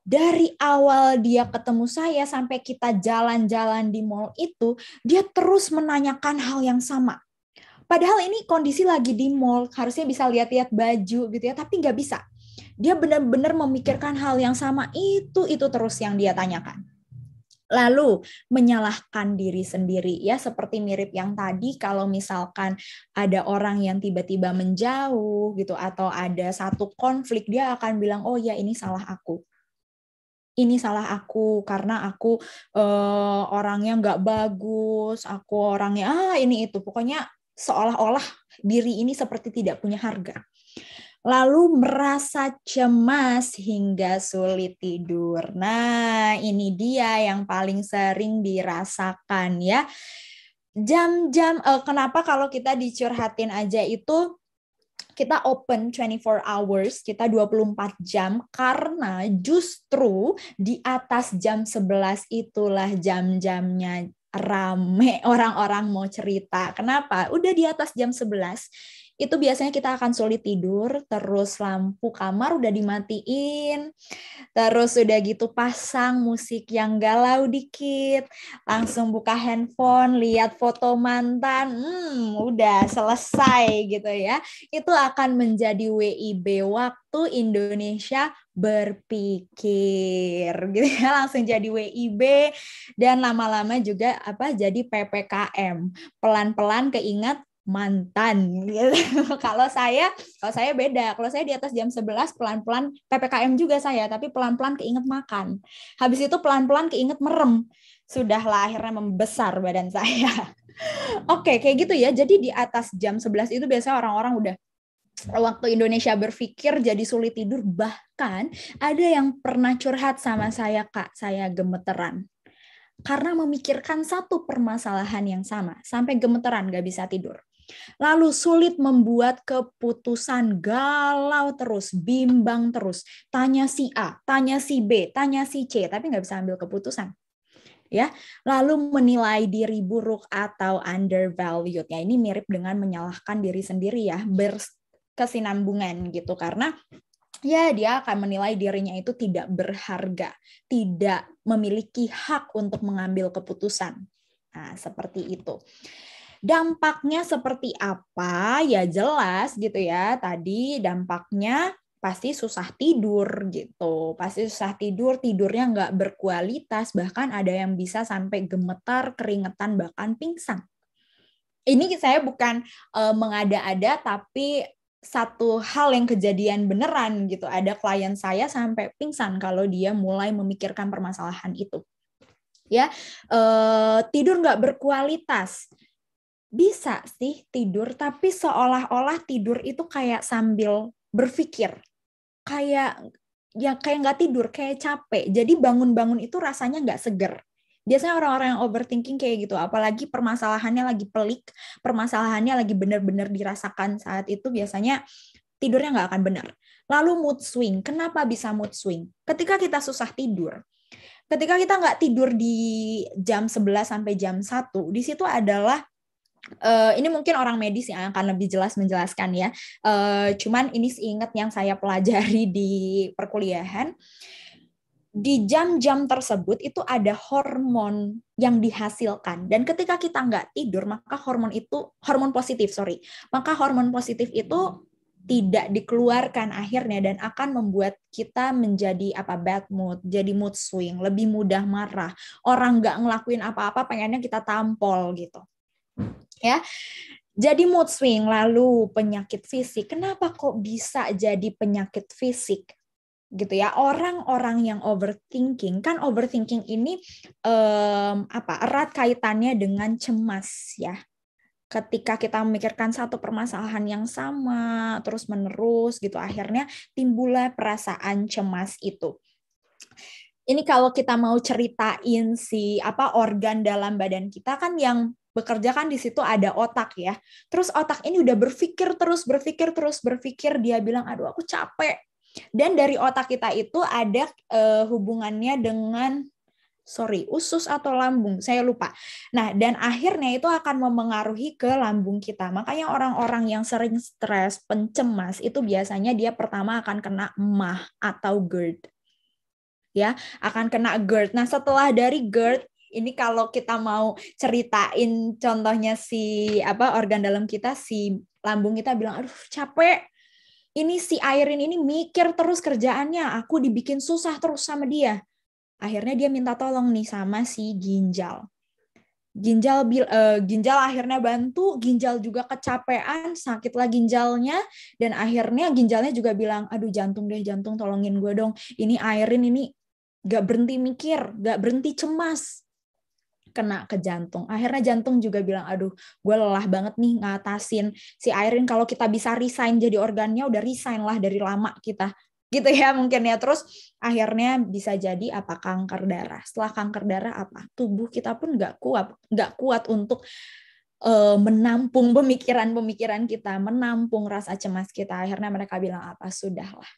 dari awal dia ketemu saya sampai kita jalan-jalan di mall itu dia terus menanyakan hal yang sama Padahal ini kondisi lagi di mall, harusnya bisa lihat-lihat baju gitu ya, tapi nggak bisa. Dia benar-benar memikirkan hal yang sama itu itu terus yang dia tanyakan. Lalu menyalahkan diri sendiri ya seperti mirip yang tadi kalau misalkan ada orang yang tiba-tiba menjauh gitu atau ada satu konflik dia akan bilang oh ya ini salah aku ini salah aku karena aku uh, orangnya nggak bagus, aku orangnya ah ini itu, pokoknya seolah-olah diri ini seperti tidak punya harga. Lalu merasa cemas hingga sulit tidur. Nah, ini dia yang paling sering dirasakan ya. Jam-jam eh, kenapa kalau kita dicurhatin aja itu kita open 24 hours, kita 24 jam karena justru di atas jam 11 itulah jam-jamnya rame orang-orang mau cerita. Kenapa? Udah di atas jam 11 itu biasanya kita akan sulit tidur, terus lampu kamar udah dimatiin, terus udah gitu pasang musik yang galau dikit, langsung buka handphone, lihat foto mantan, hmm, udah selesai gitu ya. Itu akan menjadi WIB waktu Indonesia berpikir gitu ya langsung jadi WIB dan lama-lama juga apa jadi PPKM pelan-pelan keingat mantan gitu. kalau saya kalau saya beda. Kalau saya di atas jam 11 pelan-pelan PPKM juga saya, tapi pelan-pelan keinget makan. Habis itu pelan-pelan keinget merem. Sudahlah akhirnya membesar badan saya. Oke, kayak gitu ya. Jadi di atas jam 11 itu biasanya orang-orang udah waktu Indonesia berpikir jadi sulit tidur bahkan ada yang pernah curhat sama saya kak saya gemeteran karena memikirkan satu permasalahan yang sama sampai gemeteran gak bisa tidur Lalu sulit membuat keputusan, galau terus, bimbang terus. Tanya si A, tanya si B, tanya si C, tapi nggak bisa ambil keputusan ya. Lalu menilai diri buruk atau undervalued. Ya, ini mirip dengan menyalahkan diri sendiri ya, berkesinambungan gitu karena ya dia akan menilai dirinya itu tidak berharga, tidak memiliki hak untuk mengambil keputusan. Nah, seperti itu. Dampaknya seperti apa? Ya jelas gitu ya. Tadi dampaknya pasti susah tidur gitu. Pasti susah tidur, tidurnya nggak berkualitas, bahkan ada yang bisa sampai gemetar, keringetan, bahkan pingsan. Ini saya bukan e, mengada-ada, tapi satu hal yang kejadian beneran gitu. Ada klien saya sampai pingsan kalau dia mulai memikirkan permasalahan itu. Ya, e, tidur nggak berkualitas, bisa sih tidur, tapi seolah-olah tidur itu kayak sambil berpikir, kayak ya kayak nggak tidur, kayak capek. Jadi bangun-bangun itu rasanya nggak seger. Biasanya orang-orang yang overthinking kayak gitu, apalagi permasalahannya lagi pelik, permasalahannya lagi benar-benar dirasakan saat itu biasanya tidurnya nggak akan benar. Lalu mood swing, kenapa bisa mood swing? Ketika kita susah tidur, ketika kita nggak tidur di jam 11 sampai jam 1, di situ adalah Uh, ini mungkin orang medis yang akan lebih jelas menjelaskan ya. Uh, cuman ini seingat yang saya pelajari di perkuliahan di jam-jam tersebut itu ada hormon yang dihasilkan dan ketika kita nggak tidur maka hormon itu hormon positif sorry maka hormon positif itu tidak dikeluarkan akhirnya dan akan membuat kita menjadi apa bad mood jadi mood swing lebih mudah marah orang nggak ngelakuin apa-apa pengennya kita tampol gitu ya jadi mood swing lalu penyakit fisik kenapa kok bisa jadi penyakit fisik gitu ya orang-orang yang overthinking kan overthinking ini um, apa erat kaitannya dengan cemas ya ketika kita memikirkan satu permasalahan yang sama terus menerus gitu akhirnya timbullah perasaan cemas itu ini kalau kita mau ceritain si apa organ dalam badan kita kan yang bekerja kan di situ ada otak ya. Terus otak ini udah berpikir terus, berpikir terus, berpikir. Dia bilang, aduh aku capek. Dan dari otak kita itu ada uh, hubungannya dengan sorry usus atau lambung saya lupa nah dan akhirnya itu akan memengaruhi ke lambung kita makanya orang-orang yang sering stres pencemas itu biasanya dia pertama akan kena emah atau GERD ya akan kena GERD nah setelah dari GERD ini kalau kita mau ceritain contohnya si apa organ dalam kita si lambung kita bilang aduh capek ini si Airin ini mikir terus kerjaannya aku dibikin susah terus sama dia akhirnya dia minta tolong nih sama si ginjal ginjal bil, uh, ginjal akhirnya bantu ginjal juga kecapean sakitlah ginjalnya dan akhirnya ginjalnya juga bilang aduh jantung deh jantung tolongin gue dong ini Airin ini gak berhenti mikir gak berhenti cemas kena ke jantung. Akhirnya jantung juga bilang, aduh gue lelah banget nih ngatasin si Airin. Kalau kita bisa resign jadi organnya udah resign lah dari lama kita. Gitu ya mungkin ya. Terus akhirnya bisa jadi apa kanker darah. Setelah kanker darah apa? Tubuh kita pun gak kuat, gak kuat untuk eh, menampung pemikiran-pemikiran kita, menampung rasa cemas kita. Akhirnya mereka bilang apa? Sudahlah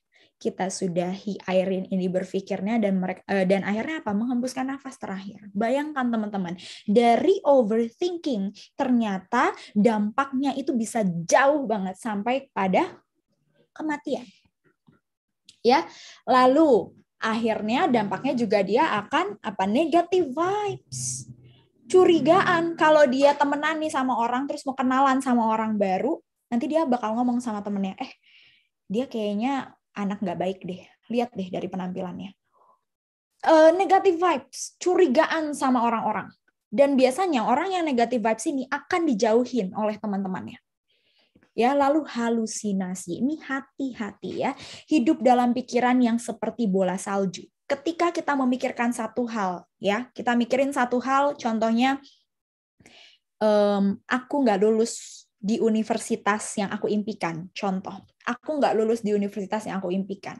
kita sudahi Airin ini berpikirnya dan mereka uh, eh, dan akhirnya apa menghembuskan nafas terakhir. Bayangkan teman-teman, dari overthinking ternyata dampaknya itu bisa jauh banget sampai pada kematian. Ya. Lalu akhirnya dampaknya juga dia akan apa negative vibes curigaan kalau dia temenan nih sama orang terus mau kenalan sama orang baru nanti dia bakal ngomong sama temennya eh dia kayaknya anak nggak baik deh. Lihat deh dari penampilannya. Uh, negative vibes, curigaan sama orang-orang. Dan biasanya orang yang negative vibes ini akan dijauhin oleh teman-temannya. Ya, lalu halusinasi. Ini hati-hati ya. Hidup dalam pikiran yang seperti bola salju. Ketika kita memikirkan satu hal, ya, kita mikirin satu hal, contohnya um, aku nggak lulus di universitas yang aku impikan. Contoh, aku nggak lulus di universitas yang aku impikan.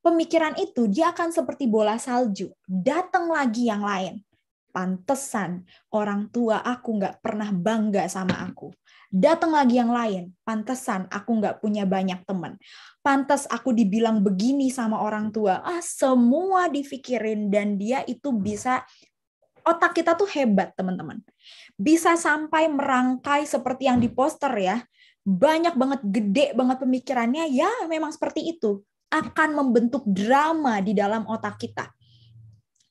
Pemikiran itu dia akan seperti bola salju, datang lagi yang lain. Pantesan orang tua aku nggak pernah bangga sama aku. Datang lagi yang lain, pantesan aku nggak punya banyak teman. Pantes aku dibilang begini sama orang tua. Ah, semua dipikirin dan dia itu bisa otak kita tuh hebat, teman-teman bisa sampai merangkai seperti yang di poster ya. Banyak banget, gede banget pemikirannya, ya memang seperti itu. Akan membentuk drama di dalam otak kita.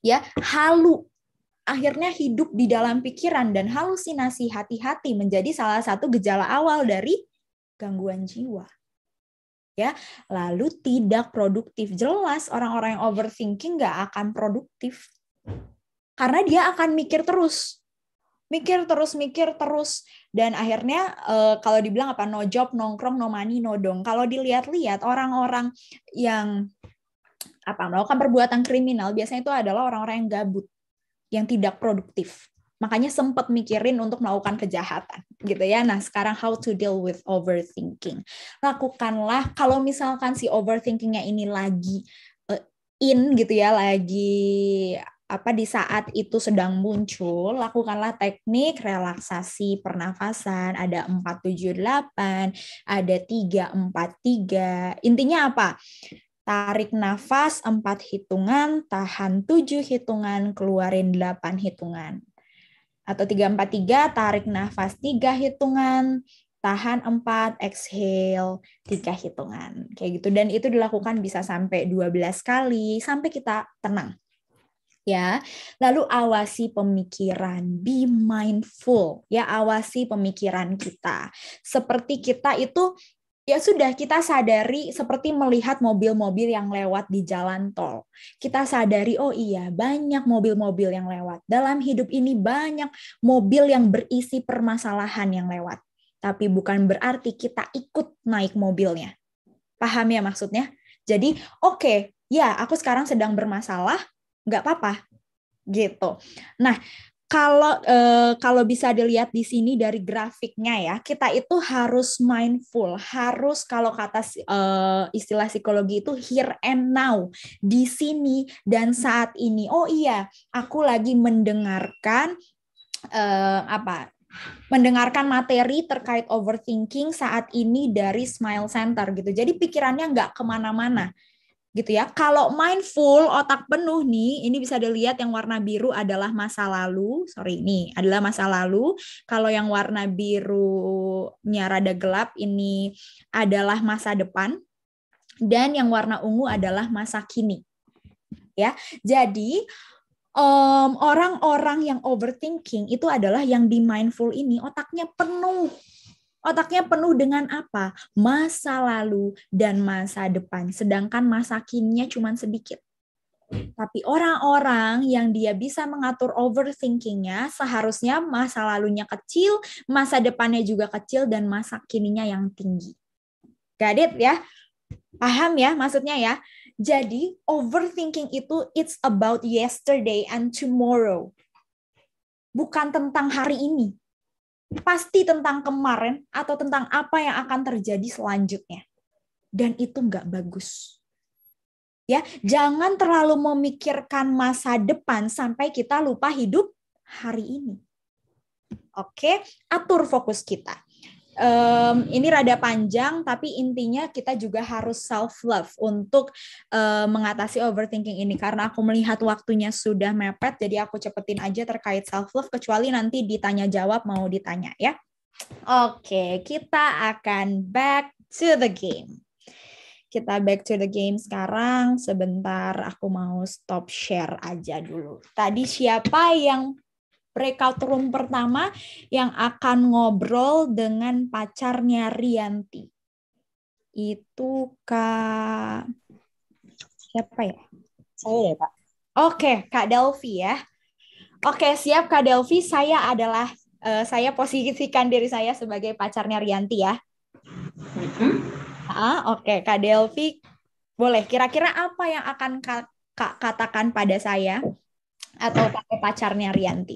Ya, halu. Akhirnya hidup di dalam pikiran dan halusinasi hati-hati menjadi salah satu gejala awal dari gangguan jiwa. Ya, lalu tidak produktif. Jelas orang-orang yang overthinking nggak akan produktif. Karena dia akan mikir terus, mikir terus mikir terus dan akhirnya uh, kalau dibilang apa no job nongkrong no money no dong kalau dilihat-lihat orang-orang yang apa melakukan perbuatan kriminal biasanya itu adalah orang-orang yang gabut yang tidak produktif makanya sempat mikirin untuk melakukan kejahatan gitu ya nah sekarang how to deal with overthinking lakukanlah kalau misalkan si overthinkingnya ini lagi eh, in gitu ya lagi apa di saat itu sedang muncul, lakukanlah teknik relaksasi pernafasan. Ada 478, ada 343. Intinya apa? Tarik nafas 4 hitungan, tahan 7 hitungan, keluarin 8 hitungan. Atau 343, tarik nafas 3 hitungan, tahan 4, exhale 3 hitungan. Kayak gitu. Dan itu dilakukan bisa sampai 12 kali sampai kita tenang ya. Lalu awasi pemikiran, be mindful, ya awasi pemikiran kita. Seperti kita itu ya sudah kita sadari seperti melihat mobil-mobil yang lewat di jalan tol. Kita sadari oh iya banyak mobil-mobil yang lewat. Dalam hidup ini banyak mobil yang berisi permasalahan yang lewat. Tapi bukan berarti kita ikut naik mobilnya. Paham ya maksudnya? Jadi, oke, okay, ya aku sekarang sedang bermasalah, nggak apa-apa gitu. Nah, kalau e, kalau bisa dilihat di sini dari grafiknya ya, kita itu harus mindful, harus kalau kata e, istilah psikologi itu here and now, di sini dan saat ini. Oh iya, aku lagi mendengarkan e, apa? mendengarkan materi terkait overthinking saat ini dari Smile Center gitu. Jadi pikirannya nggak kemana-mana gitu ya. Kalau mindful, otak penuh nih, ini bisa dilihat yang warna biru adalah masa lalu, sorry ini adalah masa lalu. Kalau yang warna birunya rada gelap, ini adalah masa depan. Dan yang warna ungu adalah masa kini. Ya, jadi orang-orang um, yang overthinking itu adalah yang di mindful ini otaknya penuh Otaknya penuh dengan apa? Masa lalu dan masa depan. Sedangkan masa kininya cuma sedikit. Tapi orang-orang yang dia bisa mengatur overthinkingnya seharusnya masa lalunya kecil, masa depannya juga kecil, dan masa kininya yang tinggi. Gadit ya? Paham ya maksudnya ya? Jadi overthinking itu it's about yesterday and tomorrow. Bukan tentang hari ini pasti tentang kemarin atau tentang apa yang akan terjadi selanjutnya. Dan itu nggak bagus. Ya, jangan terlalu memikirkan masa depan sampai kita lupa hidup hari ini. Oke, atur fokus kita um, ini rada panjang tapi intinya kita juga harus self love untuk uh, mengatasi overthinking ini karena aku melihat waktunya sudah mepet jadi aku cepetin aja terkait self love kecuali nanti ditanya jawab mau ditanya ya. Oke, okay, kita akan back to the game. Kita back to the game sekarang. Sebentar, aku mau stop share aja dulu. Tadi siapa yang breakout room pertama yang akan ngobrol dengan pacarnya Rianti. Itu Kak siapa ya? Saya ya, Pak. Oke, Kak Delvi ya. Oke, siap Kak Delvi, saya adalah uh, saya posisikan diri saya sebagai pacarnya Rianti ya. Mm-hmm. Ah, oke, Kak Delvi, boleh kira-kira apa yang akan Kak katakan pada saya? atau pakai pacarnya Rianti?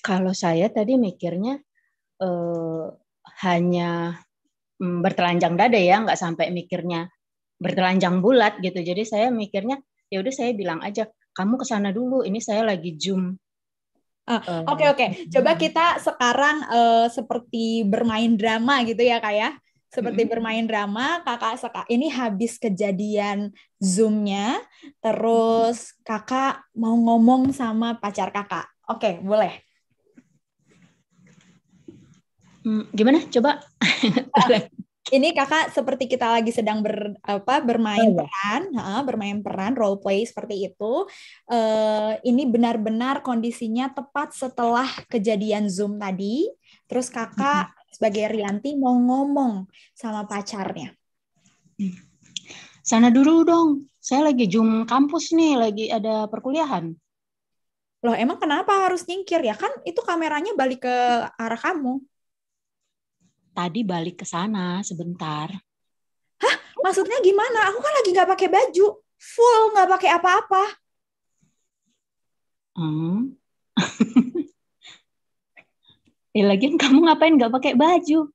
Kalau saya tadi mikirnya eh, hanya mm, bertelanjang dada ya, nggak sampai mikirnya bertelanjang bulat gitu. Jadi saya mikirnya ya udah saya bilang aja kamu ke sana dulu, ini saya lagi zoom ah, eh, Oke uh, oke, okay, okay. coba kita sekarang uh, seperti bermain drama gitu ya kak ya seperti hmm. bermain drama kakak seka, ini habis kejadian zoomnya terus kakak mau ngomong sama pacar kakak oke okay, boleh mm, gimana coba ini kakak seperti kita lagi sedang ber apa bermain oh, iya. peran ha, bermain peran role play seperti itu uh, ini benar-benar kondisinya tepat setelah kejadian zoom tadi terus kakak sebagai Rianti mau ngomong sama pacarnya. Sana dulu dong, saya lagi jum kampus nih, lagi ada perkuliahan. Loh emang kenapa harus nyingkir ya? Kan itu kameranya balik ke arah kamu. Tadi balik ke sana sebentar. Hah? Maksudnya gimana? Aku kan lagi nggak pakai baju. Full nggak pakai apa-apa. Hmm. Ya lagian kamu ngapain gak pakai baju?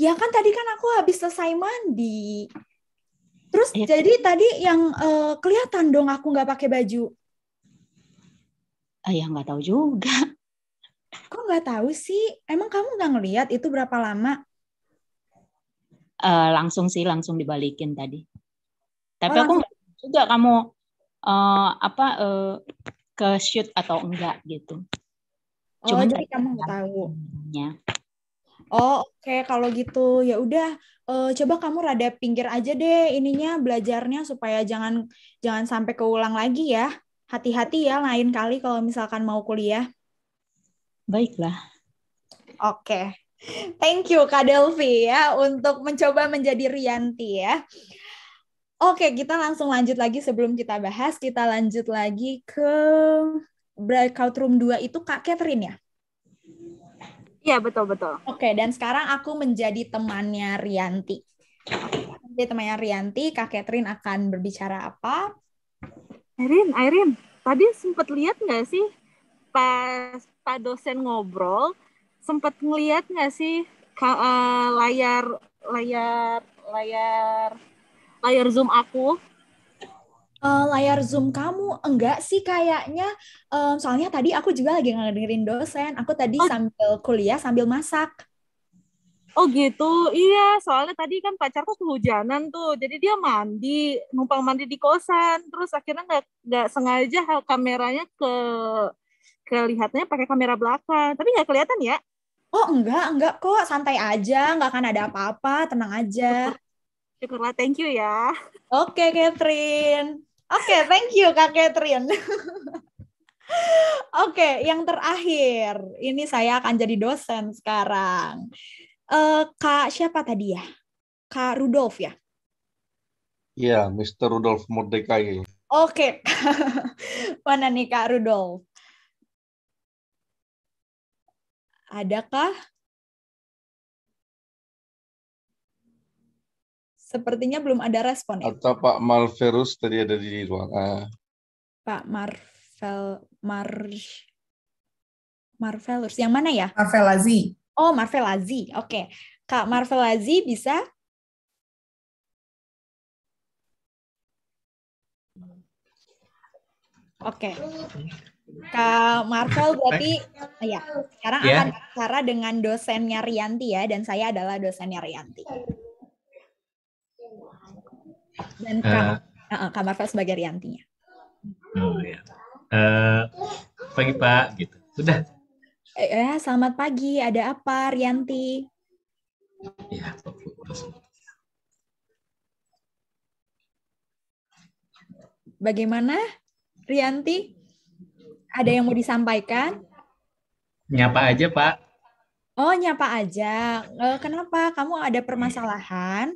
Ya kan tadi kan aku habis selesai mandi. Terus ya. jadi tadi yang uh, kelihatan dong aku gak pakai baju. Ayah ya nggak tahu juga. Kok nggak tahu sih? Emang kamu nggak ngelihat itu berapa lama? Uh, langsung sih langsung dibalikin tadi. Tapi oh, aku nggak juga kamu uh, apa uh, ke shoot atau enggak gitu. Oh, jadi kamu nggak tahu. Ya. Oh, oke okay. kalau gitu ya udah uh, coba kamu rada pinggir aja deh ininya belajarnya supaya jangan jangan sampai keulang lagi ya. Hati-hati ya lain kali kalau misalkan mau kuliah. Baiklah. Oke. Okay. Thank you Kak Delvi ya untuk mencoba menjadi Rianti ya. Oke, kita langsung lanjut lagi sebelum kita bahas, kita lanjut lagi ke breakout room 2 itu Kak Catherine ya? Iya, betul-betul. Oke, dan sekarang aku menjadi temannya Rianti. Jadi temannya Rianti, Kak Catherine akan berbicara apa? Erin, Erin, tadi sempat lihat nggak sih pas Pak dosen ngobrol, sempat ngelihat nggak sih ka, uh, layar layar layar layar Zoom aku? uh, layar Zoom kamu? Enggak sih kayaknya. Um, soalnya tadi aku juga lagi ngedengerin dosen. Aku tadi oh. sambil kuliah sambil masak. Oh gitu, iya. Soalnya tadi kan pacarku kehujanan tuh, jadi dia mandi, numpang mandi di kosan. Terus akhirnya nggak nggak sengaja kameranya ke kelihatannya pakai kamera belakang, tapi nggak kelihatan ya? Oh enggak, enggak kok, santai aja, nggak akan ada apa-apa, tenang aja. Syukurlah, thank you ya. Oke, okay, Catherine. Oke, okay, thank you Kak Catherine. Oke, okay, yang terakhir. Ini saya akan jadi dosen sekarang. Uh, Kak siapa tadi ya? Kak Rudolf ya? Iya, Mr. Rudolf Mordekai. Oke. Okay. Mana nih Kak Rudolf? Adakah Sepertinya belum ada respon ya. Atau Pak Marvelus tadi ada di ruang ah. Pak Marvel Mar Marvelus yang mana ya? Marvelazi. Oh, Marvelazi. Oke. Okay. Kak Marvelazi bisa Oke. Okay. Kak Marvel berarti ya sekarang yeah. akan bicara dengan dosennya Rianti ya dan saya adalah dosennya Rianti dan kamar, uh, uh, kamar Vel sebagai Riantinya. Oh ya. Uh, pagi Pak, gitu. Sudah. Eh, ya, eh, selamat pagi. Ada apa, Rianti? Ya, Bagaimana, Rianti? Ada yang mau disampaikan? Nyapa aja, Pak. Oh, nyapa aja. Eh, kenapa? Kamu ada permasalahan?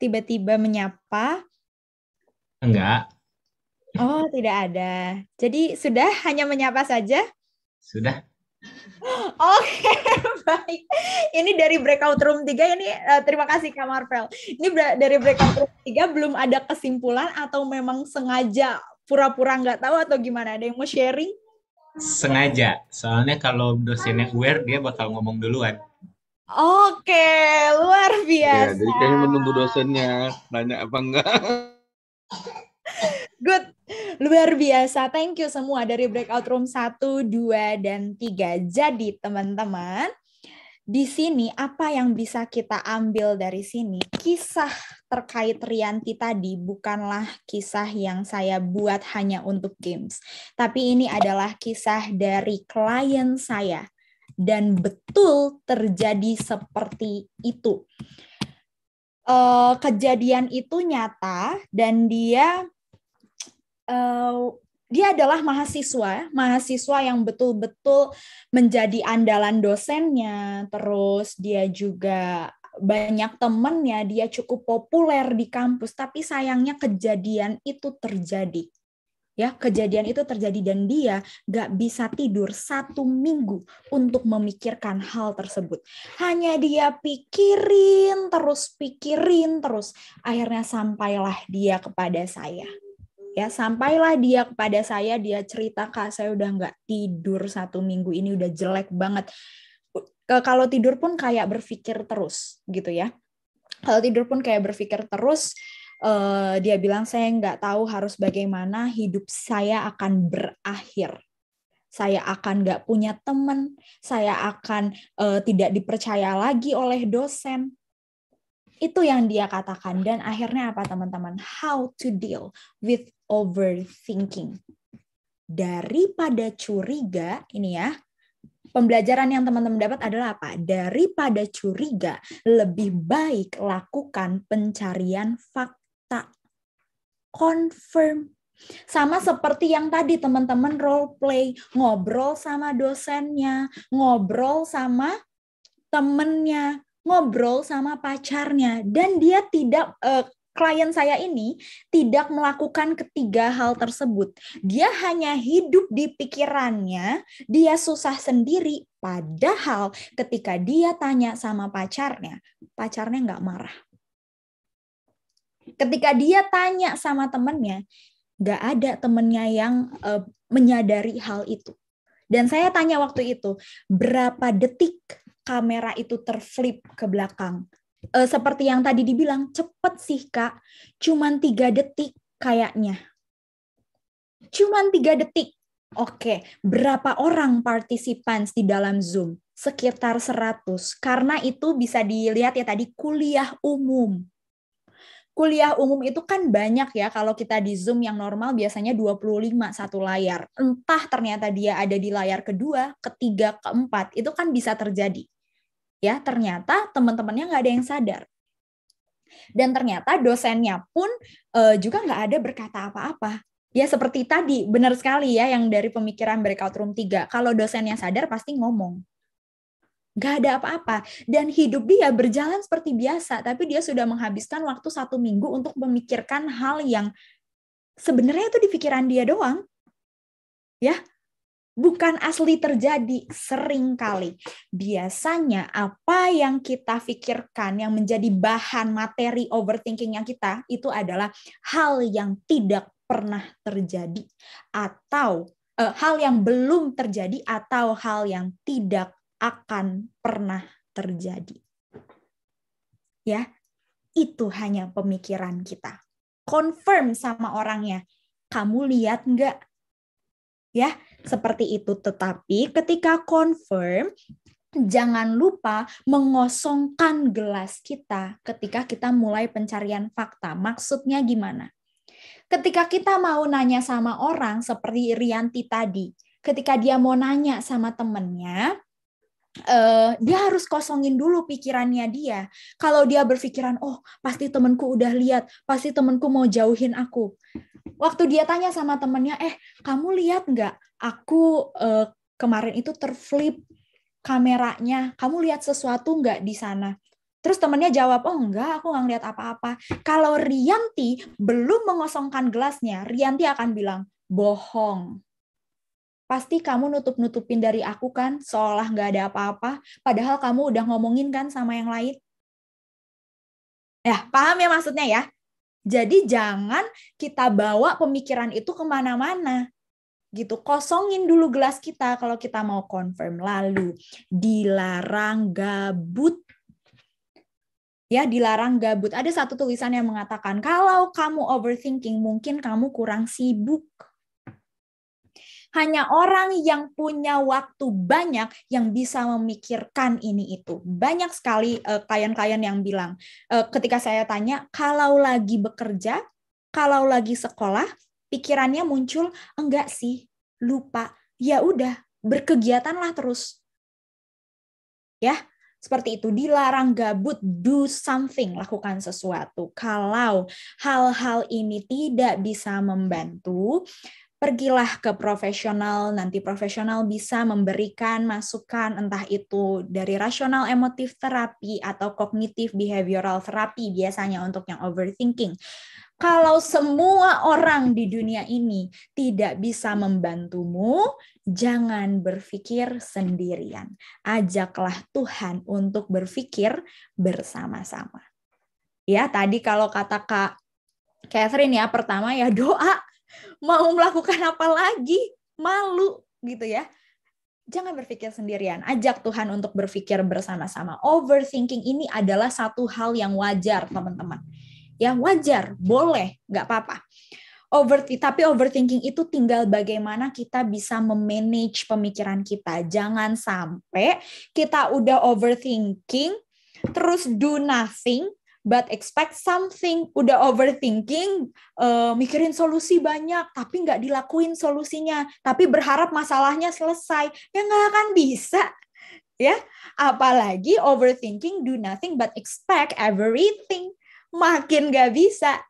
tiba-tiba menyapa? Enggak. Oh, tidak ada. Jadi sudah hanya menyapa saja? Sudah. Oke, okay, baik. Ini dari breakout room 3 ini eh, terima kasih Kak Marvel. Ini dari breakout room 3 belum ada kesimpulan atau memang sengaja pura-pura nggak tahu atau gimana? Ada yang mau sharing? Sengaja. Soalnya kalau dosennya aware dia bakal ngomong duluan. Oke, luar iya, biasa. Ya, jadi kami menunggu dosennya nanya apa enggak. Good. Luar biasa. Thank you semua dari breakout room 1, 2 dan 3. Jadi teman-teman, di sini apa yang bisa kita ambil dari sini? Kisah terkait Rianti tadi bukanlah kisah yang saya buat hanya untuk games, tapi ini adalah kisah dari klien saya dan betul terjadi seperti itu. Eh, kejadian itu nyata dan dia eh, dia adalah mahasiswa, mahasiswa yang betul-betul menjadi andalan dosennya. Terus dia juga banyak temennya, dia cukup populer di kampus, tapi sayangnya kejadian itu terjadi ya kejadian itu terjadi dan dia gak bisa tidur satu minggu untuk memikirkan hal tersebut hanya dia pikirin terus pikirin terus akhirnya sampailah dia kepada saya ya sampailah dia kepada saya dia cerita kak saya udah gak tidur satu minggu ini udah jelek banget kalau tidur pun kayak berpikir terus gitu ya kalau tidur pun kayak berpikir terus uh, dia bilang saya nggak tahu harus bagaimana hidup saya akan berakhir saya akan nggak punya teman saya akan uh, tidak dipercaya lagi oleh dosen itu yang dia katakan dan akhirnya apa teman-teman how to deal with overthinking daripada curiga ini ya pembelajaran yang teman-teman dapat adalah apa? Daripada curiga, lebih baik lakukan pencarian fakta kita Confirm. Sama seperti yang tadi teman-teman role play, ngobrol sama dosennya, ngobrol sama temennya, ngobrol sama pacarnya, dan dia tidak uh, klien saya ini tidak melakukan ketiga hal tersebut. Dia hanya hidup di pikirannya, dia susah sendiri. Padahal ketika dia tanya sama pacarnya, pacarnya nggak marah ketika dia tanya sama temennya, nggak ada temennya yang uh, menyadari hal itu. Dan saya tanya waktu itu, berapa detik kamera itu terflip ke belakang? Uh, seperti yang tadi dibilang, cepet sih kak, cuman tiga detik kayaknya. Cuman tiga detik. Oke, berapa orang partisipans di dalam Zoom? Sekitar 100. Karena itu bisa dilihat ya tadi kuliah umum kuliah umum itu kan banyak ya kalau kita di Zoom yang normal biasanya 25 satu layar. Entah ternyata dia ada di layar kedua, ketiga, keempat, itu kan bisa terjadi. Ya, ternyata teman-temannya nggak ada yang sadar. Dan ternyata dosennya pun e, juga nggak ada berkata apa-apa. Ya seperti tadi, benar sekali ya yang dari pemikiran breakout room 3. Kalau dosennya sadar pasti ngomong. Gak ada apa-apa. Dan hidup dia berjalan seperti biasa, tapi dia sudah menghabiskan waktu satu minggu untuk memikirkan hal yang sebenarnya itu di pikiran dia doang. Ya, bukan asli terjadi sering kali. Biasanya apa yang kita pikirkan yang menjadi bahan materi overthinking yang kita itu adalah hal yang tidak pernah terjadi atau eh, hal yang belum terjadi atau hal yang tidak akan pernah terjadi. Ya, itu hanya pemikiran kita. Confirm sama orangnya. Kamu lihat nggak? Ya, seperti itu. Tetapi ketika confirm, jangan lupa mengosongkan gelas kita ketika kita mulai pencarian fakta. Maksudnya gimana? Ketika kita mau nanya sama orang seperti Rianti tadi, ketika dia mau nanya sama temennya, uh, dia harus kosongin dulu pikirannya dia. Kalau dia berpikiran, oh pasti temenku udah lihat, pasti temenku mau jauhin aku. Waktu dia tanya sama temennya, eh kamu lihat nggak? Aku uh, kemarin itu terflip kameranya. Kamu lihat sesuatu nggak di sana? Terus temennya jawab, oh enggak, aku nggak lihat apa-apa. Kalau Rianti belum mengosongkan gelasnya, Rianti akan bilang, bohong pasti kamu nutup-nutupin dari aku kan, seolah nggak ada apa-apa, padahal kamu udah ngomongin kan sama yang lain. Ya, paham ya maksudnya ya? Jadi jangan kita bawa pemikiran itu kemana-mana. Gitu, kosongin dulu gelas kita kalau kita mau confirm. Lalu, dilarang gabut ya dilarang gabut. Ada satu tulisan yang mengatakan kalau kamu overthinking mungkin kamu kurang sibuk. Hanya orang yang punya waktu banyak yang bisa memikirkan ini itu. Banyak sekali eh, klien-klien uh, yang bilang, uh, ketika saya tanya, kalau lagi bekerja, kalau lagi sekolah, pikirannya muncul, enggak sih, lupa. Ya udah, berkegiatanlah terus. Ya, seperti itu dilarang gabut do something lakukan sesuatu kalau hal-hal ini tidak bisa membantu pergilah ke profesional, nanti profesional bisa memberikan masukan entah itu dari rasional emotif terapi atau kognitif behavioral terapi biasanya untuk yang overthinking. Kalau semua orang di dunia ini tidak bisa membantumu, jangan berpikir sendirian. Ajaklah Tuhan untuk berpikir bersama-sama. Ya, tadi kalau kata Kak Catherine ya, pertama ya doa mau melakukan apa lagi malu gitu ya jangan berpikir sendirian ajak Tuhan untuk berpikir bersama-sama overthinking ini adalah satu hal yang wajar teman-teman ya wajar boleh nggak apa-apa over tapi overthinking itu tinggal bagaimana kita bisa memanage pemikiran kita. Jangan sampai kita udah overthinking terus do nothing but expect something udah overthinking uh, mikirin solusi banyak tapi nggak dilakuin solusinya tapi berharap masalahnya selesai ya nggak akan bisa ya apalagi overthinking do nothing but expect everything makin nggak bisa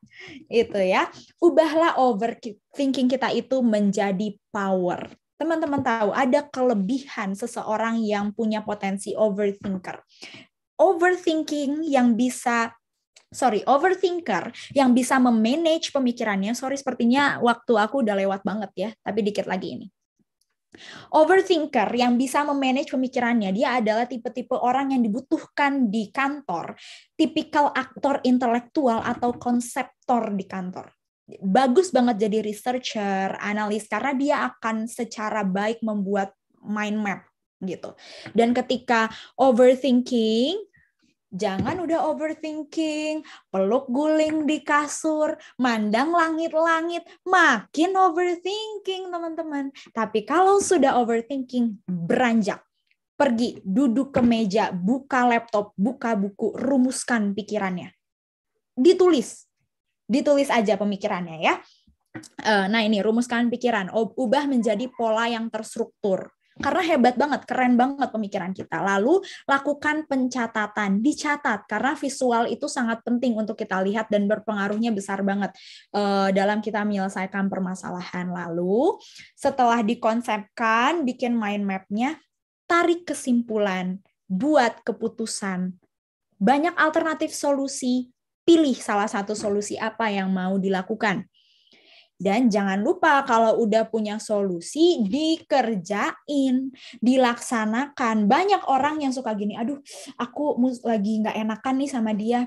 itu ya ubahlah overthinking kita itu menjadi power teman-teman tahu ada kelebihan seseorang yang punya potensi overthinker overthinking yang bisa sorry, overthinker yang bisa memanage pemikirannya. Sorry, sepertinya waktu aku udah lewat banget ya, tapi dikit lagi ini. Overthinker yang bisa memanage pemikirannya, dia adalah tipe-tipe orang yang dibutuhkan di kantor, tipikal aktor intelektual atau konseptor di kantor. Bagus banget jadi researcher, analis, karena dia akan secara baik membuat mind map gitu. Dan ketika overthinking Jangan udah overthinking, peluk guling di kasur, mandang langit-langit, makin overthinking teman-teman. Tapi kalau sudah overthinking, beranjak. Pergi, duduk ke meja, buka laptop, buka buku, rumuskan pikirannya. Ditulis. Ditulis aja pemikirannya ya. Eh, nah ini, rumuskan pikiran. Ubah menjadi pola yang terstruktur karena hebat banget, keren banget pemikiran kita. Lalu lakukan pencatatan, dicatat karena visual itu sangat penting untuk kita lihat dan berpengaruhnya besar banget uh, dalam kita menyelesaikan permasalahan. Lalu setelah dikonsepkan, bikin mind mapnya, tarik kesimpulan, buat keputusan. Banyak alternatif solusi, pilih salah satu solusi apa yang mau dilakukan. Dan jangan lupa kalau udah punya solusi dikerjain, dilaksanakan. Banyak orang yang suka gini, aduh aku lagi nggak enakan nih sama dia.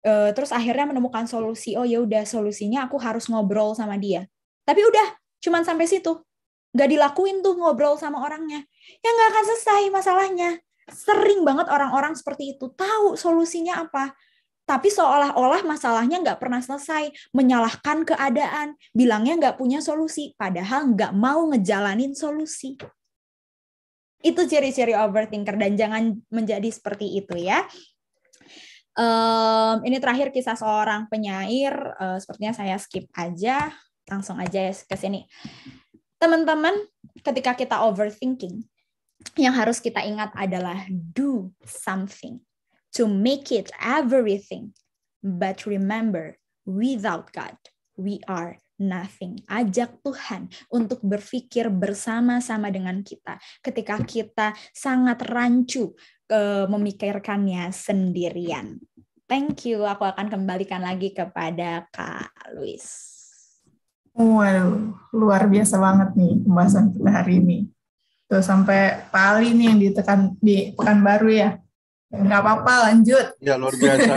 E, terus akhirnya menemukan solusi, oh ya udah solusinya aku harus ngobrol sama dia. Tapi udah, cuman sampai situ. Nggak dilakuin tuh ngobrol sama orangnya. Ya nggak akan selesai masalahnya. Sering banget orang-orang seperti itu tahu solusinya apa, tapi seolah-olah masalahnya nggak pernah selesai, menyalahkan keadaan, bilangnya nggak punya solusi, padahal nggak mau ngejalanin solusi. Itu ciri-ciri overthinker dan jangan menjadi seperti itu ya. Um, ini terakhir kisah seorang penyair, uh, sepertinya saya skip aja, langsung aja ya ke sini. Teman-teman, ketika kita overthinking, yang harus kita ingat adalah do something to make it everything. But remember, without God, we are nothing. Ajak Tuhan untuk berpikir bersama-sama dengan kita ketika kita sangat rancu ke eh, memikirkannya sendirian. Thank you. Aku akan kembalikan lagi kepada Kak Luis. Wow, luar biasa banget nih pembahasan kita hari ini. Tuh sampai Pak Ali nih yang ditekan di pekan baru ya. Nggak apa-apa, lanjut. Ya, luar biasa.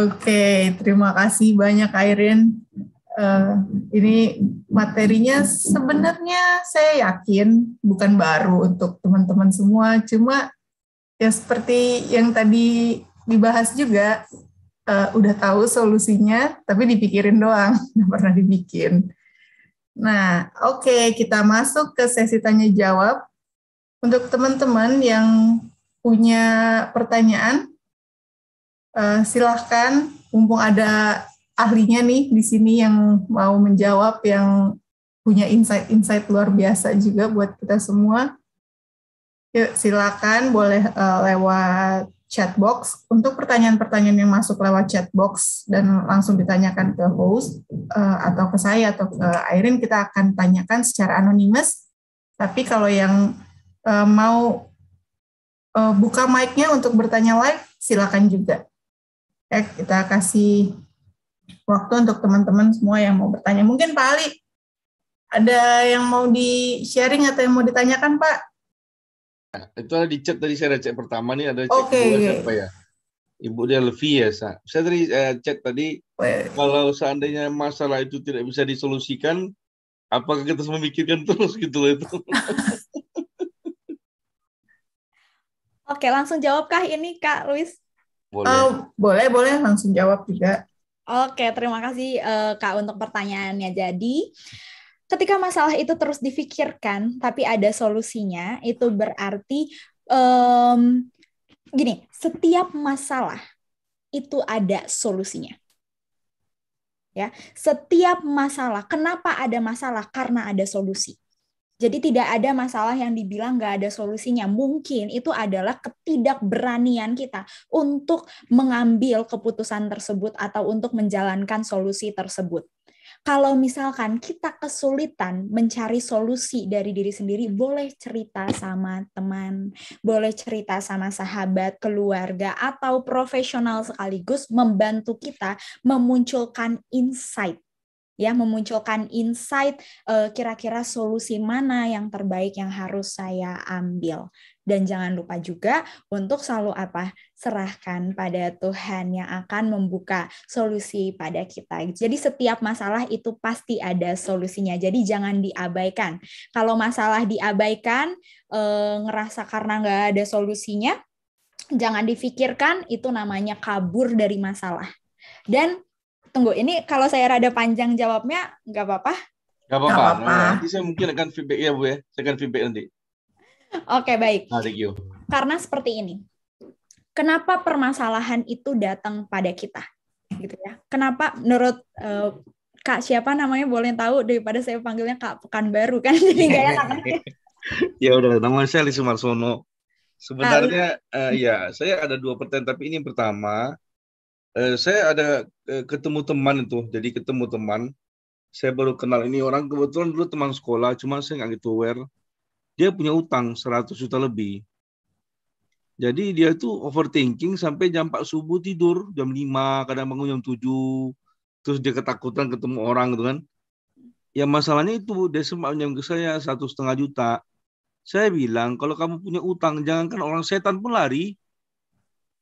Oke, okay, terima kasih banyak Airin. Uh, ini materinya sebenarnya saya yakin bukan baru untuk teman-teman semua, cuma ya seperti yang tadi dibahas juga, uh, udah tahu solusinya, tapi dipikirin doang, nggak pernah dibikin. Nah, oke, okay, kita masuk ke sesi tanya jawab. Untuk teman-teman yang punya pertanyaan, uh, silahkan mumpung ada ahlinya nih di sini yang mau menjawab, yang punya insight-insight luar biasa juga buat kita semua. Yuk, silakan boleh uh, lewat chat box. Untuk pertanyaan-pertanyaan yang masuk lewat chat box dan langsung ditanyakan ke host uh, atau ke saya atau ke Irene kita akan tanyakan secara anonimus. Tapi kalau yang uh, mau uh, buka mic-nya untuk bertanya live, silakan juga. Ya, kita kasih waktu untuk teman-teman semua yang mau bertanya. Mungkin Pak Ali, ada yang mau di-sharing atau yang mau ditanyakan, Pak? Nah, itu ada di chat tadi saya ada chat pertama nih ada chat okay. kedua siapa ya? Ibu dia Delvi ya, Sa. Saya tadi eh, chat tadi Wait. Oh, ya. kalau seandainya masalah itu tidak bisa disolusikan, apakah kita harus memikirkan terus gitu loh itu? Oke, langsung jawabkah ini Kak Luis? Boleh. Uh, boleh, boleh langsung jawab juga. Oke, terima kasih uh, Kak untuk pertanyaannya. Jadi, ketika masalah itu terus difikirkan tapi ada solusinya, itu berarti um, gini, setiap masalah itu ada solusinya. Ya, setiap masalah, kenapa ada masalah? Karena ada solusi. Jadi tidak ada masalah yang dibilang nggak ada solusinya. Mungkin itu adalah ketidakberanian kita untuk mengambil keputusan tersebut atau untuk menjalankan solusi tersebut. Kalau misalkan kita kesulitan mencari solusi dari diri sendiri, boleh cerita sama teman, boleh cerita sama sahabat, keluarga, atau profesional sekaligus membantu kita memunculkan insight ya memunculkan insight eh, kira-kira solusi mana yang terbaik yang harus saya ambil. Dan jangan lupa juga untuk selalu apa? Serahkan pada Tuhan yang akan membuka solusi pada kita. Jadi setiap masalah itu pasti ada solusinya. Jadi jangan diabaikan. Kalau masalah diabaikan, eh, ngerasa karena nggak ada solusinya, jangan difikirkan itu namanya kabur dari masalah. Dan tunggu ini kalau saya rada panjang jawabnya nggak apa-apa nggak apa-apa nah, nanti saya mungkin akan feedback ya bu ya saya akan feedback nanti oke baik nah, thank you. karena seperti ini kenapa permasalahan itu datang pada kita gitu ya kenapa menurut uh, kak siapa namanya boleh tahu daripada saya panggilnya kak pekanbaru kan jadi nggak enak ya udah nama saya Lisu Sumarsono sebenarnya uh, ya saya ada dua pertanyaan tapi ini yang pertama Eh, saya ada uh, ketemu teman itu jadi ketemu teman saya baru kenal ini orang kebetulan dulu teman sekolah cuma saya nggak gitu aware dia punya utang 100 juta lebih jadi dia itu overthinking sampai jam 4 subuh tidur jam 5 kadang bangun jam 7 terus dia ketakutan ketemu orang gitu kan ya masalahnya itu dia sempat pinjam ke saya satu setengah juta saya bilang kalau kamu punya utang jangankan orang setan pun lari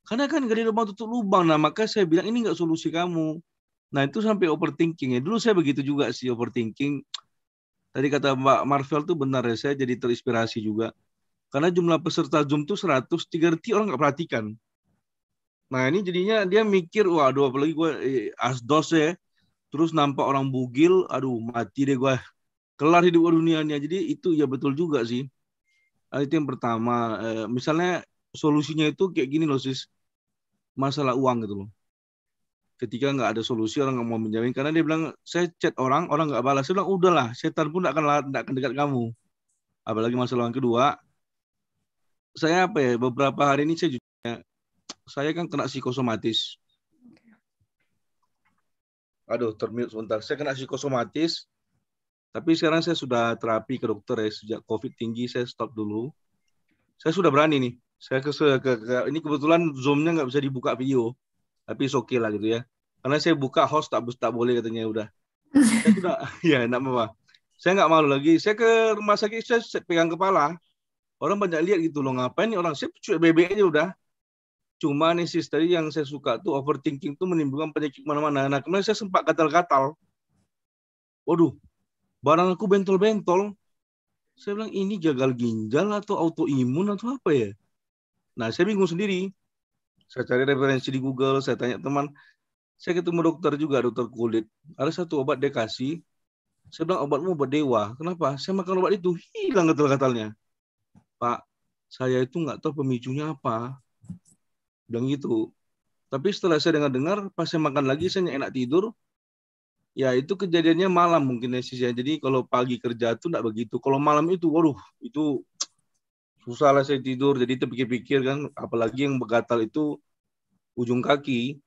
karena kan ada lubang tutup lubang. Nah, maka saya bilang ini nggak solusi kamu. Nah, itu sampai overthinking ya. Dulu saya begitu juga sih overthinking. Tadi kata Mbak Marvel tuh benar ya, saya jadi terinspirasi juga. Karena jumlah peserta Zoom tuh 100, orang nggak perhatikan. Nah, ini jadinya dia mikir, wah, waduh apalagi gue eh, asdos ya. Terus nampak orang bugil, aduh mati deh gue. Kelar hidup gue dunianya. Jadi itu ya betul juga sih. Nah, itu yang pertama. Eh, misalnya solusinya itu kayak gini loh sis masalah uang gitu loh. Ketika nggak ada solusi orang nggak mau menjamin karena dia bilang saya chat orang orang nggak balas. Saya bilang udahlah setan pun nggak akan tidak akan dekat kamu. Apalagi masalah yang kedua, saya apa ya beberapa hari ini saya juga saya kan kena psikosomatis. Aduh, termute sebentar. Saya kena psikosomatis, tapi sekarang saya sudah terapi ke dokter ya. Sejak COVID tinggi, saya stop dulu. Saya sudah berani nih saya ke, ke, ke ini kebetulan zoomnya nggak bisa dibuka video tapi oke okay lah gitu ya karena saya buka host tak tak boleh katanya udah ya enak apa saya nggak malu lagi saya ke rumah sakit saya pegang kepala orang banyak lihat gitu loh ngapain nih orang saya cuek bebek aja udah cuma nih sis tadi yang saya suka tuh overthinking tuh menimbulkan penyakit mana-mana nah kemarin saya sempat gatal-gatal waduh barang aku bentol-bentol saya bilang ini gagal ginjal atau autoimun atau apa ya Nah, saya bingung sendiri. Saya cari referensi di Google, saya tanya teman, saya ketemu dokter juga, dokter kulit. Ada satu obat dia kasih, saya bilang obatmu obat dewa. Kenapa? Saya makan obat itu, hilang gatal-gatalnya. Pak, saya itu nggak tahu pemicunya apa. Bilang gitu. Tapi setelah saya dengar-dengar, pas saya makan lagi, saya enak tidur. Ya itu kejadiannya malam mungkin ya Jadi kalau pagi kerja tuh nggak begitu. Kalau malam itu, waduh, itu susah lah saya tidur jadi itu pikir pikir kan apalagi yang begatal itu ujung kaki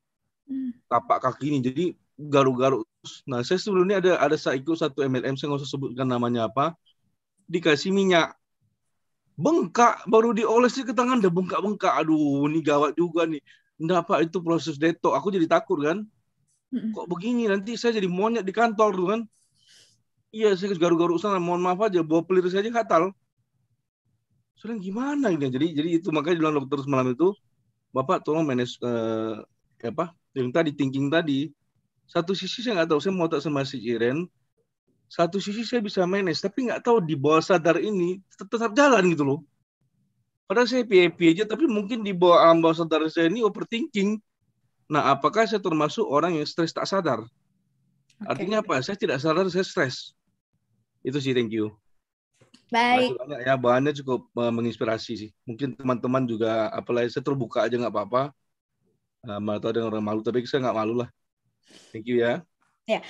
hmm. tapak kaki ini jadi garuk-garuk nah saya sebelumnya ada ada saya ikut satu MLM saya nggak usah sebutkan namanya apa dikasih minyak bengkak baru dioles ke tangan udah bengkak-bengkak aduh ini gawat juga nih enggak apa itu proses detok aku jadi takut kan hmm. kok begini nanti saya jadi monyet di kantor tuh kan iya saya garu garuk sana mohon maaf aja bawa pelir saja katal soalnya gimana ini? Jadi jadi itu makanya bilang dokter semalam itu Bapak tolong manage eh, apa yang tadi thinking tadi. Satu sisi saya nggak tahu saya mau tak sama si Iren. Satu sisi saya bisa manage tapi nggak tahu di bawah sadar ini tetap, tetap jalan gitu loh. Padahal saya PAP aja tapi mungkin di bawah alam ah, bawah sadar saya ini overthinking. Nah, apakah saya termasuk orang yang stres tak sadar? Okay. Artinya apa? Saya tidak sadar saya stres. Itu sih, thank you. Baik. Banyak ya bahannya cukup eh, menginspirasi sih. Mungkin teman-teman juga apalagi saya terbuka aja nggak apa-apa. Eh, malu tuh ada orang malu tapi saya nggak malu lah. Thank you ya. Ya,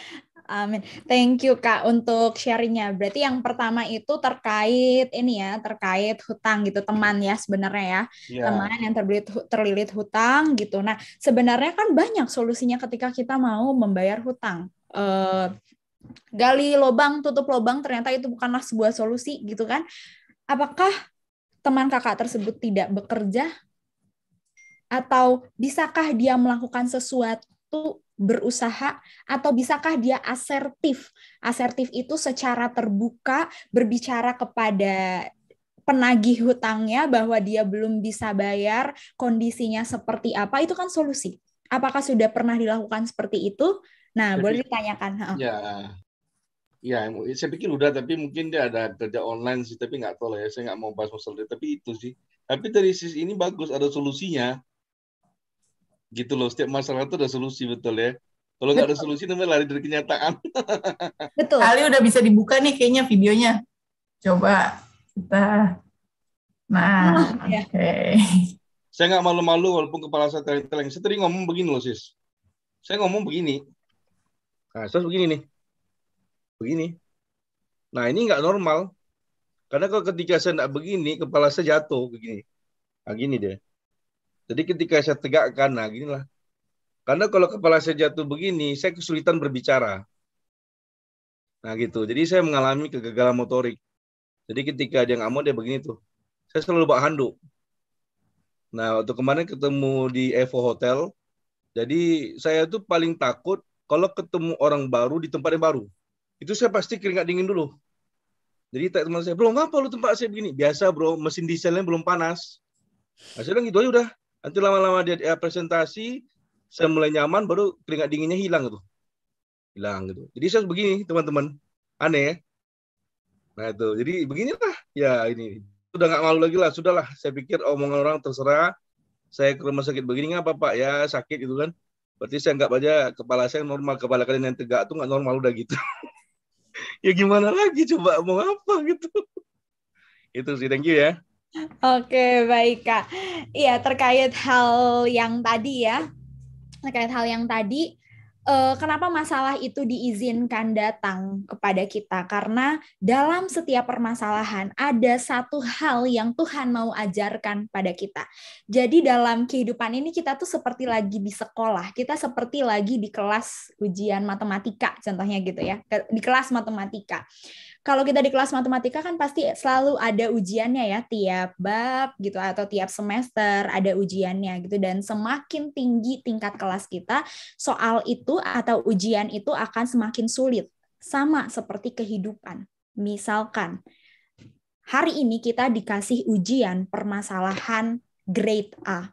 amin. Thank you Kak untuk sharingnya. Berarti yang pertama itu terkait ini ya, terkait hutang gitu teman ya sebenarnya ya, yeah. teman yang terlilit terlilit hutang gitu. Nah sebenarnya kan banyak solusinya ketika kita mau membayar hutang. Uh, gali lobang tutup lobang ternyata itu bukanlah sebuah solusi gitu kan apakah teman kakak tersebut tidak bekerja atau bisakah dia melakukan sesuatu berusaha atau bisakah dia asertif asertif itu secara terbuka berbicara kepada penagih hutangnya bahwa dia belum bisa bayar, kondisinya seperti apa, itu kan solusi. Apakah sudah pernah dilakukan seperti itu? Nah, saya boleh ditanyakan. Ya, ya, saya pikir udah, tapi mungkin dia ada kerja online sih, tapi nggak tahu lah ya. Saya nggak mau bahas masalah itu tapi itu sih. Tapi dari sisi ini bagus, ada solusinya. Gitu loh, setiap masalah itu ada solusi betul ya. Kalau nggak ada solusi namanya lari dari kenyataan. Betul. Kali udah bisa dibuka nih kayaknya videonya. Coba kita. Nah, oh, iya. oke. Saya nggak malu-malu walaupun kepala saya teleng Saya tadi ngomong begini loh, sis. Saya ngomong begini. Nah, terus begini nih. Begini. Nah, ini nggak normal. Karena kalau ketika saya tidak begini, kepala saya jatuh begini. Nah, gini deh. Jadi ketika saya tegakkan, nah gini lah. Karena kalau kepala saya jatuh begini, saya kesulitan berbicara. Nah gitu. Jadi saya mengalami kegagalan motorik. Jadi ketika dia nggak mau, dia begini tuh. Saya selalu bawa handuk. Nah, waktu kemarin ketemu di Evo Hotel, jadi saya tuh paling takut kalau ketemu orang baru di tempat yang baru, itu saya pasti keringat dingin dulu. Jadi teman saya, bro, ngapa lu tempat saya begini? Biasa bro, mesin dieselnya belum panas. Nah, saya bilang gitu aja udah. Nanti lama-lama dia ya, presentasi, saya mulai nyaman, baru keringat dinginnya hilang gitu. Hilang gitu. Jadi saya begini, teman-teman. Aneh ya? Nah itu, jadi beginilah. Ya ini. Sudah nggak malu lagi lah, sudahlah. Saya pikir omongan orang terserah. Saya ke rumah sakit begini, nggak apa-apa. Ya sakit gitu kan Berarti saya nggak aja kepala saya normal, kepala kalian yang tegak tuh nggak normal udah gitu. ya gimana lagi coba mau apa gitu. Itu sih, thank you ya. Oke, baik Kak. Iya, terkait hal yang tadi ya. Terkait hal yang tadi, Eh, kenapa masalah itu diizinkan datang kepada kita? Karena dalam setiap permasalahan ada satu hal yang Tuhan mau ajarkan pada kita. Jadi dalam kehidupan ini kita tuh seperti lagi di sekolah, kita seperti lagi di kelas ujian matematika, contohnya gitu ya, di kelas matematika kalau kita di kelas matematika kan pasti selalu ada ujiannya ya tiap bab gitu atau tiap semester ada ujiannya gitu dan semakin tinggi tingkat kelas kita soal itu atau ujian itu akan semakin sulit sama seperti kehidupan. Misalkan hari ini kita dikasih ujian permasalahan grade A.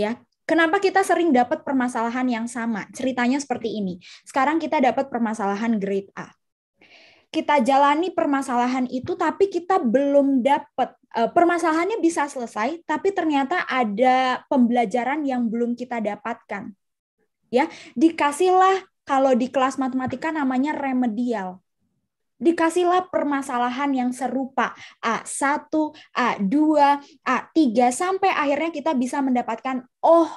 Ya, Kenapa kita sering dapat permasalahan yang sama? Ceritanya seperti ini. Sekarang kita dapat permasalahan grade A kita jalani permasalahan itu tapi kita belum dapat eh, permasalahannya bisa selesai tapi ternyata ada pembelajaran yang belum kita dapatkan. Ya, dikasihlah kalau di kelas matematika namanya remedial. Dikasihlah permasalahan yang serupa A1, A2, A3 sampai akhirnya kita bisa mendapatkan oh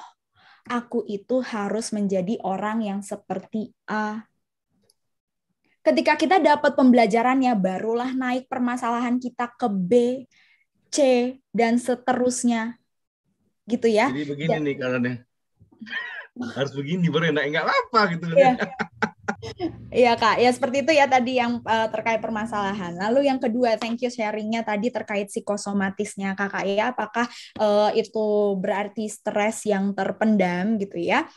aku itu harus menjadi orang yang seperti A Ketika kita dapat pembelajarannya, barulah naik permasalahan kita ke B, C, dan seterusnya. Gitu ya. Jadi begini dan, nih karena Harus begini baru enak. Enggak apa gitu. Iya. Iya kak, ya seperti itu ya tadi yang uh, terkait permasalahan. Lalu yang kedua, thank you sharingnya tadi terkait psikosomatisnya kakak ya. Apakah uh, itu berarti stres yang terpendam gitu ya?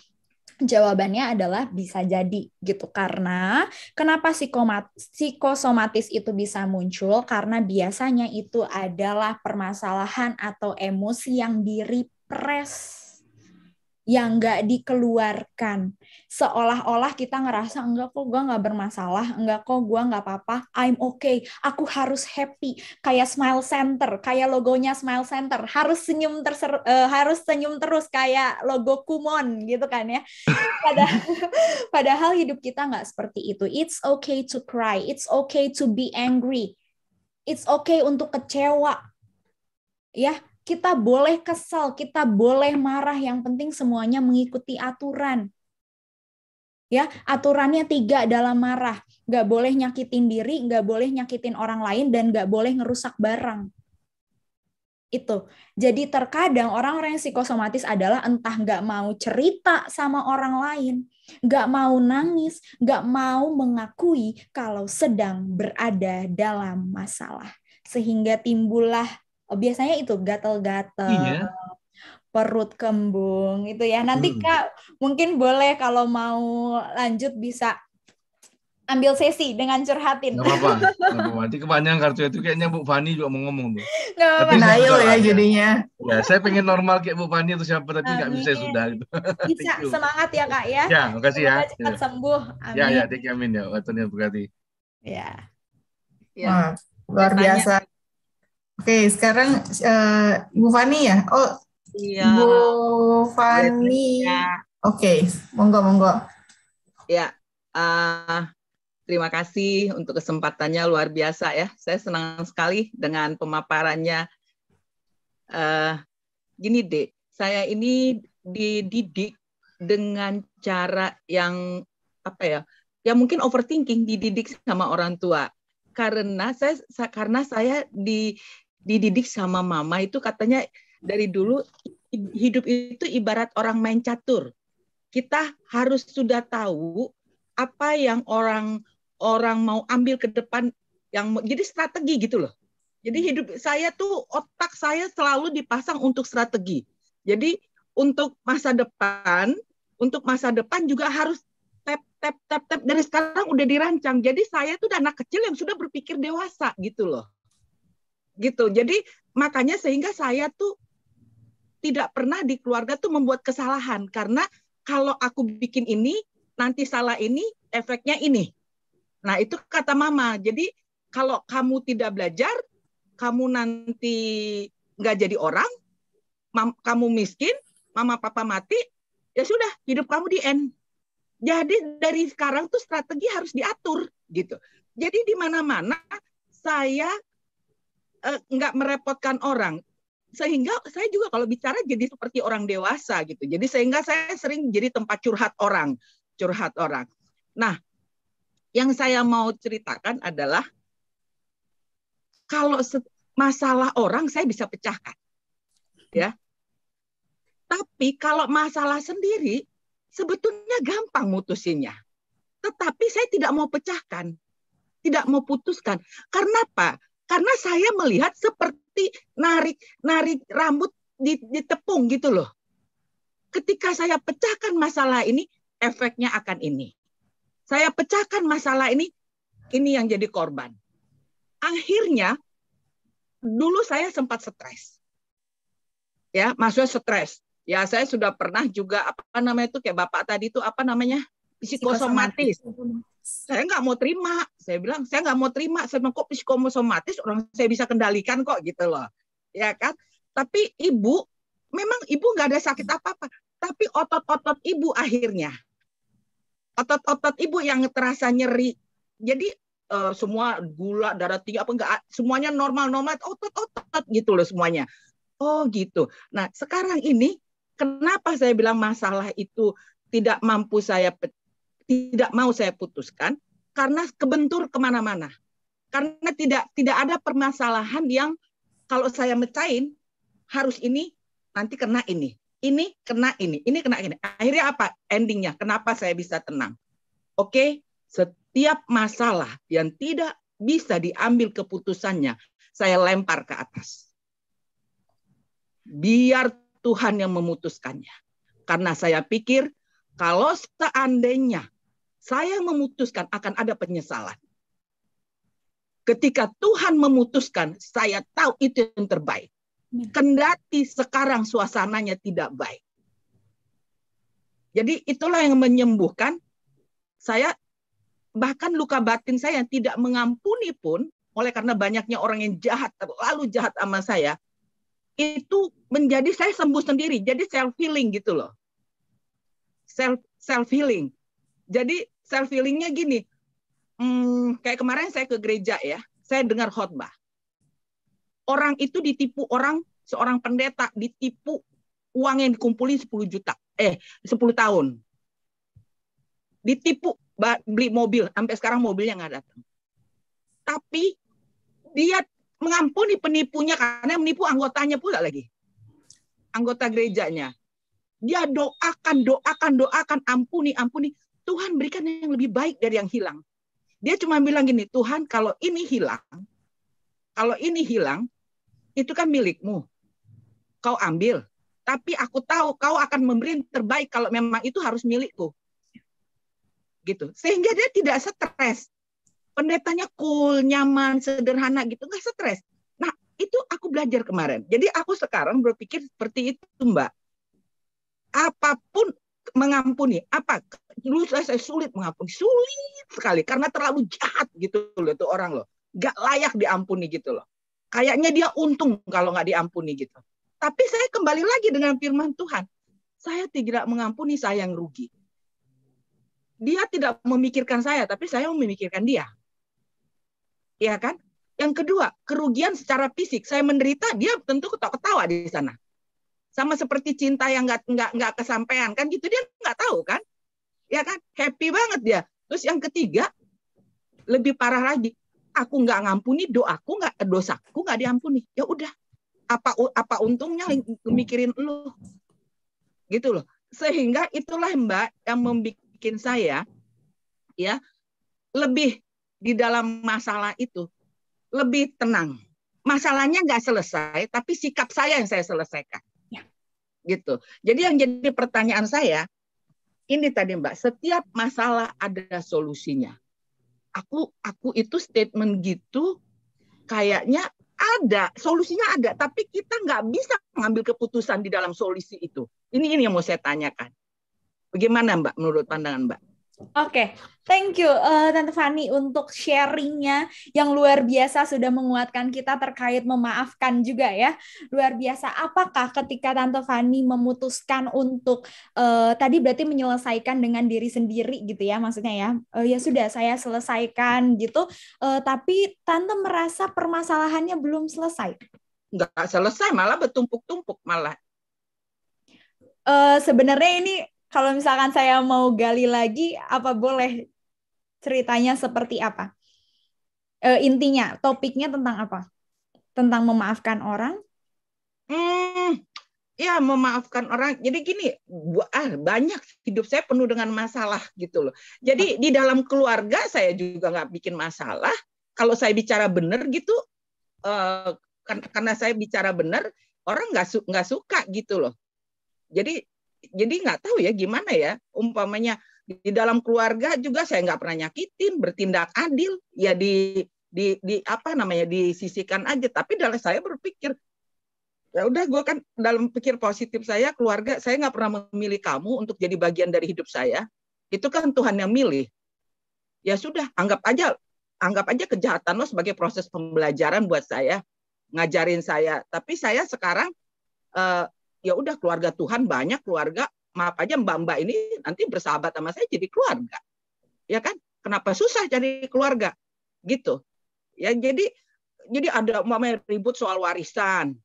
Jawabannya adalah bisa jadi gitu karena kenapa psikomat, psikosomatis itu bisa muncul karena biasanya itu adalah permasalahan atau emosi yang direpres yang nggak dikeluarkan. Seolah-olah kita ngerasa, enggak kok gue nggak bermasalah, enggak kok gue nggak apa-apa, I'm okay, aku harus happy. Kayak smile center, kayak logonya smile center, harus senyum terser, uh, harus senyum terus kayak logo Kumon gitu kan ya. Padahal, padahal hidup kita nggak seperti itu. It's okay to cry, it's okay to be angry, it's okay untuk kecewa, ya kita boleh kesal, kita boleh marah, yang penting semuanya mengikuti aturan. Ya, aturannya tiga dalam marah. Nggak boleh nyakitin diri, nggak boleh nyakitin orang lain, dan nggak boleh ngerusak barang itu. Jadi terkadang orang-orang yang psikosomatis adalah entah nggak mau cerita sama orang lain, nggak mau nangis, nggak mau mengakui kalau sedang berada dalam masalah. Sehingga timbullah Eh, biasanya itu gatel-gatel iya. perut kembung itu ya nanti hmm. kak mungkin boleh kalau mau lanjut bisa ambil sesi dengan curhatin. Gak apa-apa. Nanti kepanjang kartu itu kayaknya Bu Fani juga mau ngomong tuh. Gak apa-apa. nah, ya jadinya. Ya, saya pengen normal kayak Bu Fani atau siapa tapi nggak bisa sudah gitu. Bisa semangat ya Kak ya. Ya, makasih ya. Cepat ya. sembuh. Ya, ya, amin. Ya, ya, thank amin ya. Waktunya berarti Ya. ya. Wah, luar biasa Oke, sekarang uh, Bu Fani ya? Oh, iya. Bu Fani. Ya. Oke, monggo monggo. Ya, uh, terima kasih untuk kesempatannya luar biasa ya. Saya senang sekali dengan pemaparannya. Uh, gini dek saya ini dididik dengan cara yang apa ya? Ya mungkin overthinking dididik sama orang tua karena saya karena saya di dididik sama mama itu katanya dari dulu hidup itu ibarat orang main catur. Kita harus sudah tahu apa yang orang orang mau ambil ke depan yang jadi strategi gitu loh. Jadi hidup saya tuh otak saya selalu dipasang untuk strategi. Jadi untuk masa depan, untuk masa depan juga harus tap tap tap tap dari sekarang udah dirancang. Jadi saya tuh anak kecil yang sudah berpikir dewasa gitu loh gitu. Jadi makanya sehingga saya tuh tidak pernah di keluarga tuh membuat kesalahan karena kalau aku bikin ini nanti salah ini efeknya ini. Nah, itu kata mama. Jadi kalau kamu tidak belajar, kamu nanti nggak jadi orang, mam, kamu miskin, mama papa mati, ya sudah hidup kamu di end. Jadi dari sekarang tuh strategi harus diatur gitu. Jadi di mana-mana saya Eh, nggak merepotkan orang sehingga saya juga kalau bicara jadi seperti orang dewasa gitu jadi sehingga saya sering jadi tempat curhat orang curhat orang nah yang saya mau ceritakan adalah kalau masalah orang saya bisa pecahkan ya tapi kalau masalah sendiri sebetulnya gampang mutusinnya tetapi saya tidak mau pecahkan tidak mau putuskan karena apa karena saya melihat seperti narik narik rambut di, tepung gitu loh. Ketika saya pecahkan masalah ini, efeknya akan ini. Saya pecahkan masalah ini, ini yang jadi korban. Akhirnya dulu saya sempat stres. Ya, maksudnya stres. Ya, saya sudah pernah juga apa namanya itu kayak Bapak tadi itu apa namanya? psikosomatis. psikosomatis saya nggak mau terima. Saya bilang, saya nggak mau terima. Saya bilang, kok psikosomatis orang saya bisa kendalikan kok gitu loh. Ya kan? Tapi ibu, memang ibu nggak ada sakit apa-apa. Tapi otot-otot ibu akhirnya. Otot-otot ibu yang terasa nyeri. Jadi uh, semua gula, darah tinggi, apa enggak, semuanya normal-normal. Otot-otot gitu loh semuanya. Oh gitu. Nah sekarang ini, kenapa saya bilang masalah itu tidak mampu saya tidak mau saya putuskan karena kebentur kemana-mana. Karena tidak tidak ada permasalahan yang kalau saya mecahin harus ini nanti kena ini, ini kena ini, ini kena ini. Akhirnya apa? Endingnya kenapa saya bisa tenang? Oke, setiap masalah yang tidak bisa diambil keputusannya, saya lempar ke atas. Biar Tuhan yang memutuskannya. Karena saya pikir kalau seandainya saya memutuskan akan ada penyesalan. Ketika Tuhan memutuskan, saya tahu itu yang terbaik. Kendati sekarang suasananya tidak baik. Jadi itulah yang menyembuhkan. Saya bahkan luka batin saya yang tidak mengampuni pun oleh karena banyaknya orang yang jahat, terlalu jahat sama saya, itu menjadi saya sembuh sendiri. Jadi self healing gitu loh. Self self healing. Jadi self feelingnya gini. Hmm, kayak kemarin saya ke gereja ya, saya dengar khotbah. Orang itu ditipu orang seorang pendeta ditipu uang yang dikumpulin 10 juta. Eh, 10 tahun. Ditipu beli mobil, sampai sekarang mobilnya nggak datang. Tapi dia mengampuni penipunya karena menipu anggotanya pula lagi. Anggota gerejanya. Dia doakan, doakan, doakan, ampuni, ampuni. Tuhan berikan yang lebih baik dari yang hilang. Dia cuma bilang gini, Tuhan kalau ini hilang, kalau ini hilang, itu kan milikmu. Kau ambil. Tapi aku tahu kau akan memberi yang terbaik kalau memang itu harus milikku. Gitu. Sehingga dia tidak stres. Pendetanya cool, nyaman, sederhana gitu. Nggak stres. Nah, itu aku belajar kemarin. Jadi aku sekarang berpikir seperti itu, Mbak. Apapun mengampuni apa dulu saya, sulit mengampuni sulit sekali karena terlalu jahat gitu loh itu orang loh nggak layak diampuni gitu loh kayaknya dia untung kalau nggak diampuni gitu tapi saya kembali lagi dengan firman Tuhan saya tidak mengampuni saya yang rugi dia tidak memikirkan saya tapi saya memikirkan dia ya kan yang kedua kerugian secara fisik saya menderita dia tentu ketawa di sana sama seperti cinta yang nggak nggak nggak kesampaian kan gitu dia nggak tahu kan ya kan happy banget dia terus yang ketiga lebih parah lagi aku nggak ngampuni doaku nggak dosaku nggak diampuni ya udah apa apa untungnya mikirin lu gitu loh sehingga itulah mbak yang membuat saya ya lebih di dalam masalah itu lebih tenang masalahnya nggak selesai tapi sikap saya yang saya selesaikan gitu. Jadi yang jadi pertanyaan saya ini tadi Mbak, setiap masalah ada solusinya. Aku aku itu statement gitu kayaknya ada solusinya ada, tapi kita nggak bisa mengambil keputusan di dalam solusi itu. Ini ini yang mau saya tanyakan. Bagaimana Mbak menurut pandangan Mbak? Oke, okay. thank you uh, Tante Fani untuk sharingnya yang luar biasa sudah menguatkan kita terkait memaafkan juga ya. Luar biasa. Apakah ketika Tante Fani memutuskan untuk uh, tadi berarti menyelesaikan dengan diri sendiri gitu ya maksudnya ya. Uh, ya sudah saya selesaikan gitu. Uh, tapi Tante merasa permasalahannya belum selesai. Enggak selesai, malah bertumpuk-tumpuk malah. Uh, sebenarnya ini kalau misalkan saya mau gali lagi, apa boleh ceritanya seperti apa? E, intinya, topiknya tentang apa? Tentang memaafkan orang? Hmm, ya memaafkan orang. Jadi gini, ah, banyak hidup saya penuh dengan masalah gitu loh. Jadi di dalam keluarga saya juga nggak bikin masalah. Kalau saya bicara benar gitu, eh, kan, karena saya bicara benar, orang nggak su suka gitu loh. Jadi jadi nggak tahu ya gimana ya umpamanya di dalam keluarga juga saya nggak pernah nyakitin bertindak adil ya di di di apa namanya disisikan aja tapi dalam saya berpikir ya udah gue kan dalam pikir positif saya keluarga saya nggak pernah memilih kamu untuk jadi bagian dari hidup saya itu kan Tuhan yang milih ya sudah anggap aja anggap aja kejahatan lo sebagai proses pembelajaran buat saya ngajarin saya tapi saya sekarang eh, ya udah keluarga Tuhan banyak keluarga maaf aja mbak-mbak ini nanti bersahabat sama saya jadi keluarga. Ya kan? Kenapa susah cari keluarga? Gitu. Ya jadi jadi ada mama ribut soal warisan.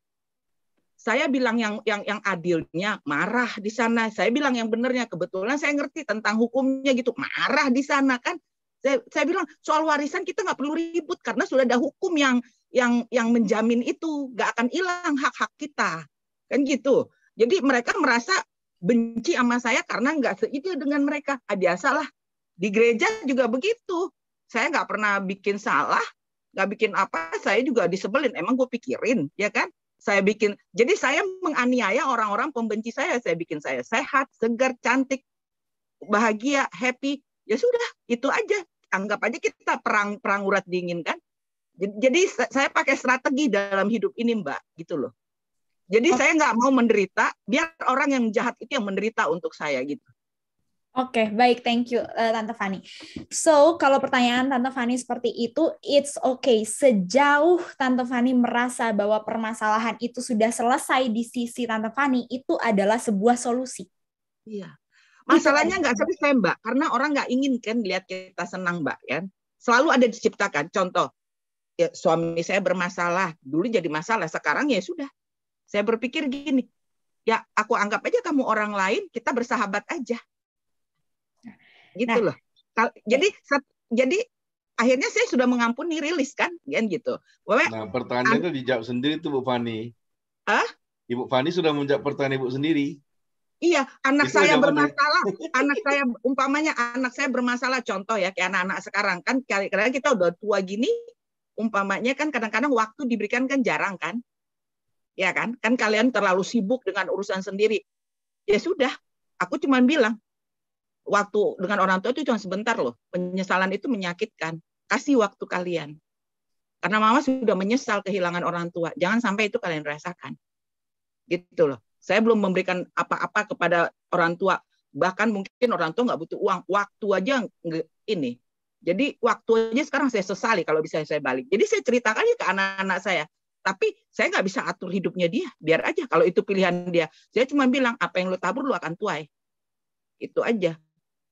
Saya bilang yang yang yang adilnya marah di sana. Saya bilang yang benernya kebetulan saya ngerti tentang hukumnya gitu. Marah di sana kan. Saya, saya bilang soal warisan kita nggak perlu ribut karena sudah ada hukum yang yang yang menjamin itu nggak akan hilang hak hak kita Kan gitu. Jadi mereka merasa benci sama saya karena nggak seidil dengan mereka. Ah, biasalah. Di gereja juga begitu. Saya nggak pernah bikin salah, nggak bikin apa, saya juga disebelin. Emang gue pikirin, ya kan? Saya bikin, jadi saya menganiaya orang-orang pembenci saya. Saya bikin saya sehat, segar, cantik, bahagia, happy. Ya sudah, itu aja. Anggap aja kita perang perang urat dingin kan. Jadi saya pakai strategi dalam hidup ini, Mbak, gitu loh. Jadi okay. Oh. saya nggak mau menderita, biar orang yang jahat itu yang menderita untuk saya gitu. Oke, okay, baik, thank you uh, Tante Fani. So, kalau pertanyaan Tante Fani seperti itu, it's okay. Sejauh Tante Fani merasa bahwa permasalahan itu sudah selesai di sisi Tante Fani, itu adalah sebuah solusi. Iya. Masalahnya kan? nggak selesai, Mbak, karena orang nggak ingin kan lihat kita senang, Mbak, kan? Selalu ada diciptakan. Contoh, ya, suami saya bermasalah, dulu jadi masalah, sekarang ya sudah, saya berpikir gini, ya aku anggap aja kamu orang lain, kita bersahabat aja. Nah, gitu nah, loh. Ya. Jadi jadi akhirnya saya sudah mengampuni rilis kan, kan gitu. Nah, pertanyaan itu dijawab sendiri tuh Bu Fani. Hah? Ibu Fani sudah menjawab pertanyaan Ibu sendiri. Iya, anak itu saya bermasalah. anak saya umpamanya anak saya bermasalah contoh ya kayak anak-anak sekarang kan kadang-kadang kita udah tua gini umpamanya kan kadang-kadang waktu diberikan kan jarang kan ya kan? Kan kalian terlalu sibuk dengan urusan sendiri. Ya sudah, aku cuma bilang waktu dengan orang tua itu cuma sebentar loh. Penyesalan itu menyakitkan. Kasih waktu kalian. Karena mama sudah menyesal kehilangan orang tua. Jangan sampai itu kalian rasakan. Gitu loh. Saya belum memberikan apa-apa kepada orang tua. Bahkan mungkin orang tua nggak butuh uang. Waktu aja ini. Jadi waktu aja sekarang saya sesali kalau bisa saya balik. Jadi saya ceritakan ke anak-anak saya tapi saya nggak bisa atur hidupnya dia biar aja kalau itu pilihan dia saya cuma bilang apa yang lo tabur lo akan tuai itu aja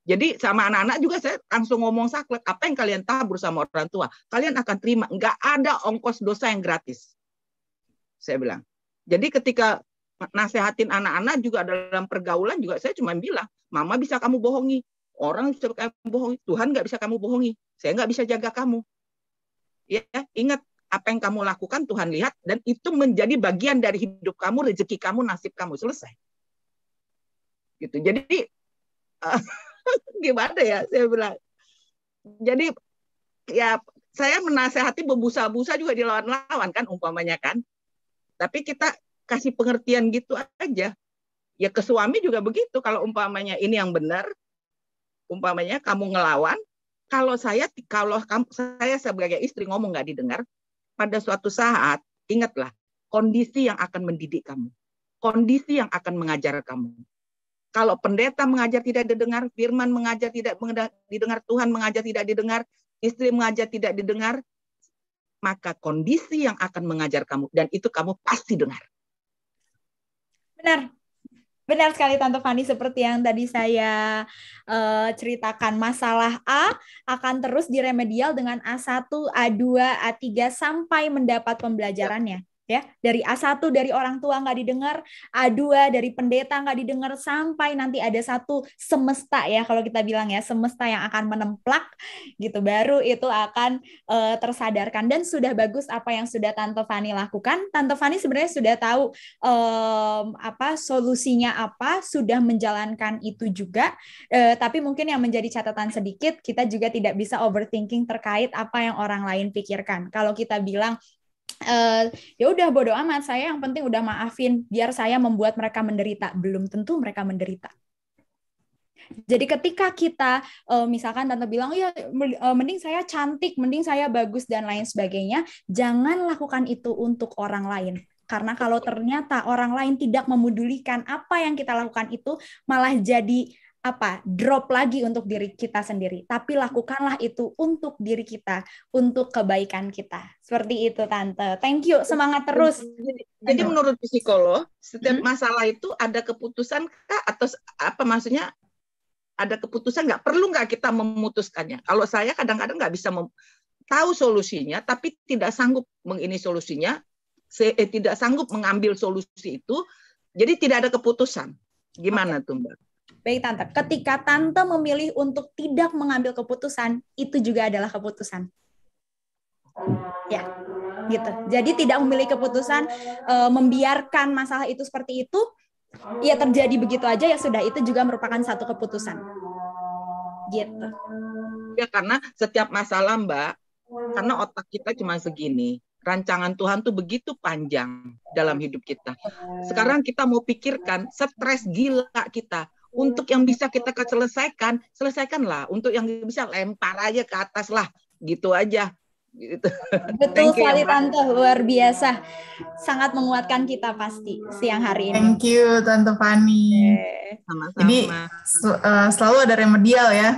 jadi sama anak-anak juga saya langsung ngomong saklek apa yang kalian tabur sama orang tua kalian akan terima nggak ada ongkos dosa yang gratis saya bilang jadi ketika nasehatin anak-anak juga dalam pergaulan juga saya cuma bilang mama bisa kamu bohongi orang bisa kamu bohongi Tuhan nggak bisa kamu bohongi saya nggak bisa jaga kamu ya ingat apa yang kamu lakukan Tuhan lihat dan itu menjadi bagian dari hidup kamu, rezeki kamu, nasib kamu selesai. Gitu. Jadi uh, gimana ya saya bilang. Jadi ya saya menasehati bebusa-busa juga dilawan-lawan kan umpamanya kan. Tapi kita kasih pengertian gitu aja. Ya ke suami juga begitu kalau umpamanya ini yang benar, umpamanya kamu ngelawan, kalau saya kalau kamu, saya sebagai istri ngomong nggak didengar, pada suatu saat, ingatlah, kondisi yang akan mendidik kamu. Kondisi yang akan mengajar kamu. Kalau pendeta mengajar tidak didengar, firman mengajar tidak didengar, Tuhan mengajar tidak didengar, istri mengajar tidak didengar, maka kondisi yang akan mengajar kamu dan itu kamu pasti dengar. Benar. Benar sekali Tante Fani seperti yang tadi saya uh, ceritakan masalah A akan terus diremedial dengan A1, A2, A3 sampai mendapat pembelajarannya ya dari A1 dari orang tua nggak didengar A2 dari pendeta nggak didengar sampai nanti ada satu semesta ya kalau kita bilang ya semesta yang akan menemplak gitu baru itu akan uh, tersadarkan dan sudah bagus apa yang sudah Tante Fani lakukan Tante Fani sebenarnya sudah tahu um, apa solusinya apa sudah menjalankan itu juga uh, tapi mungkin yang menjadi catatan sedikit kita juga tidak bisa overthinking terkait apa yang orang lain pikirkan kalau kita bilang Uh, ya udah bodoh amat saya yang penting udah maafin biar saya membuat mereka menderita belum tentu mereka menderita jadi ketika kita uh, misalkan tante bilang ya mending saya cantik, mending saya bagus dan lain sebagainya, jangan lakukan itu untuk orang lain. Karena kalau ternyata orang lain tidak memudulikan apa yang kita lakukan itu malah jadi apa drop lagi untuk diri kita sendiri tapi lakukanlah itu untuk diri kita untuk kebaikan kita seperti itu tante thank you semangat terus jadi, menurut psikolog setiap hmm? masalah itu ada keputusan kah atau apa maksudnya ada keputusan nggak perlu nggak kita memutuskannya kalau saya kadang-kadang nggak bisa tahu solusinya tapi tidak sanggup mengini solusinya eh, tidak sanggup mengambil solusi itu jadi tidak ada keputusan gimana okay. tuh mbak Baik Tante, ketika Tante memilih untuk tidak mengambil keputusan, itu juga adalah keputusan. Ya, gitu. Jadi tidak memilih keputusan, e, membiarkan masalah itu seperti itu, ya terjadi begitu aja ya sudah, itu juga merupakan satu keputusan. Gitu. Ya karena setiap masalah Mbak, karena otak kita cuma segini, rancangan Tuhan tuh begitu panjang dalam hidup kita. Sekarang kita mau pikirkan stres gila kita untuk yang bisa kita selesaikan selesaikanlah untuk yang bisa lempar aja ke atas lah gitu aja gitu. Betul sekali Tante, luar biasa. Sangat menguatkan kita pasti siang hari ini. Thank you Tante Fani. Okay. Jadi uh, eh, selalu ada remedial ya.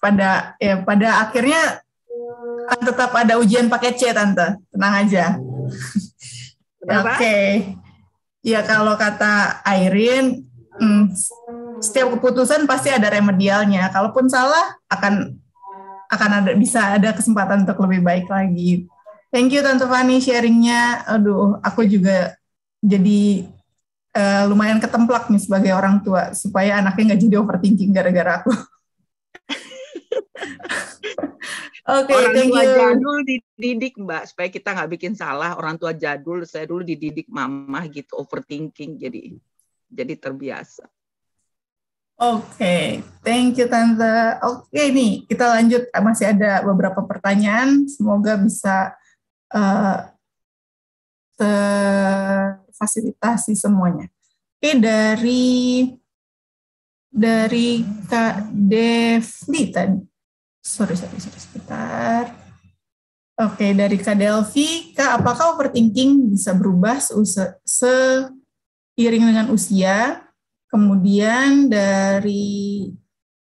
Pada ya pada akhirnya tetap ada ujian pakai C Tante. Tenang aja. Oke. okay. Ya kalau kata Airin hmm, setiap keputusan pasti ada remedialnya. Kalaupun salah akan akan ada bisa ada kesempatan untuk lebih baik lagi. Thank you Tante Fani sharingnya. Aduh, aku juga jadi uh, lumayan ketemplak nih sebagai orang tua supaya anaknya nggak jadi overthinking gara-gara aku. Oke, okay, orang thank tua you. jadul dididik Mbak supaya kita nggak bikin salah. Orang tua jadul saya dulu dididik mama gitu overthinking jadi jadi terbiasa. Oke, okay. thank you Tante. Oke okay, nih, kita lanjut eh, masih ada beberapa pertanyaan. Semoga bisa uh, terfasilitasi semuanya. Oke, okay, dari dari Kak Devli tadi. Sorry, sorry, sorry, sebentar. Oke, okay, dari Kak Delvi, Kak, apakah overthinking bisa berubah se seiring dengan usia. Kemudian dari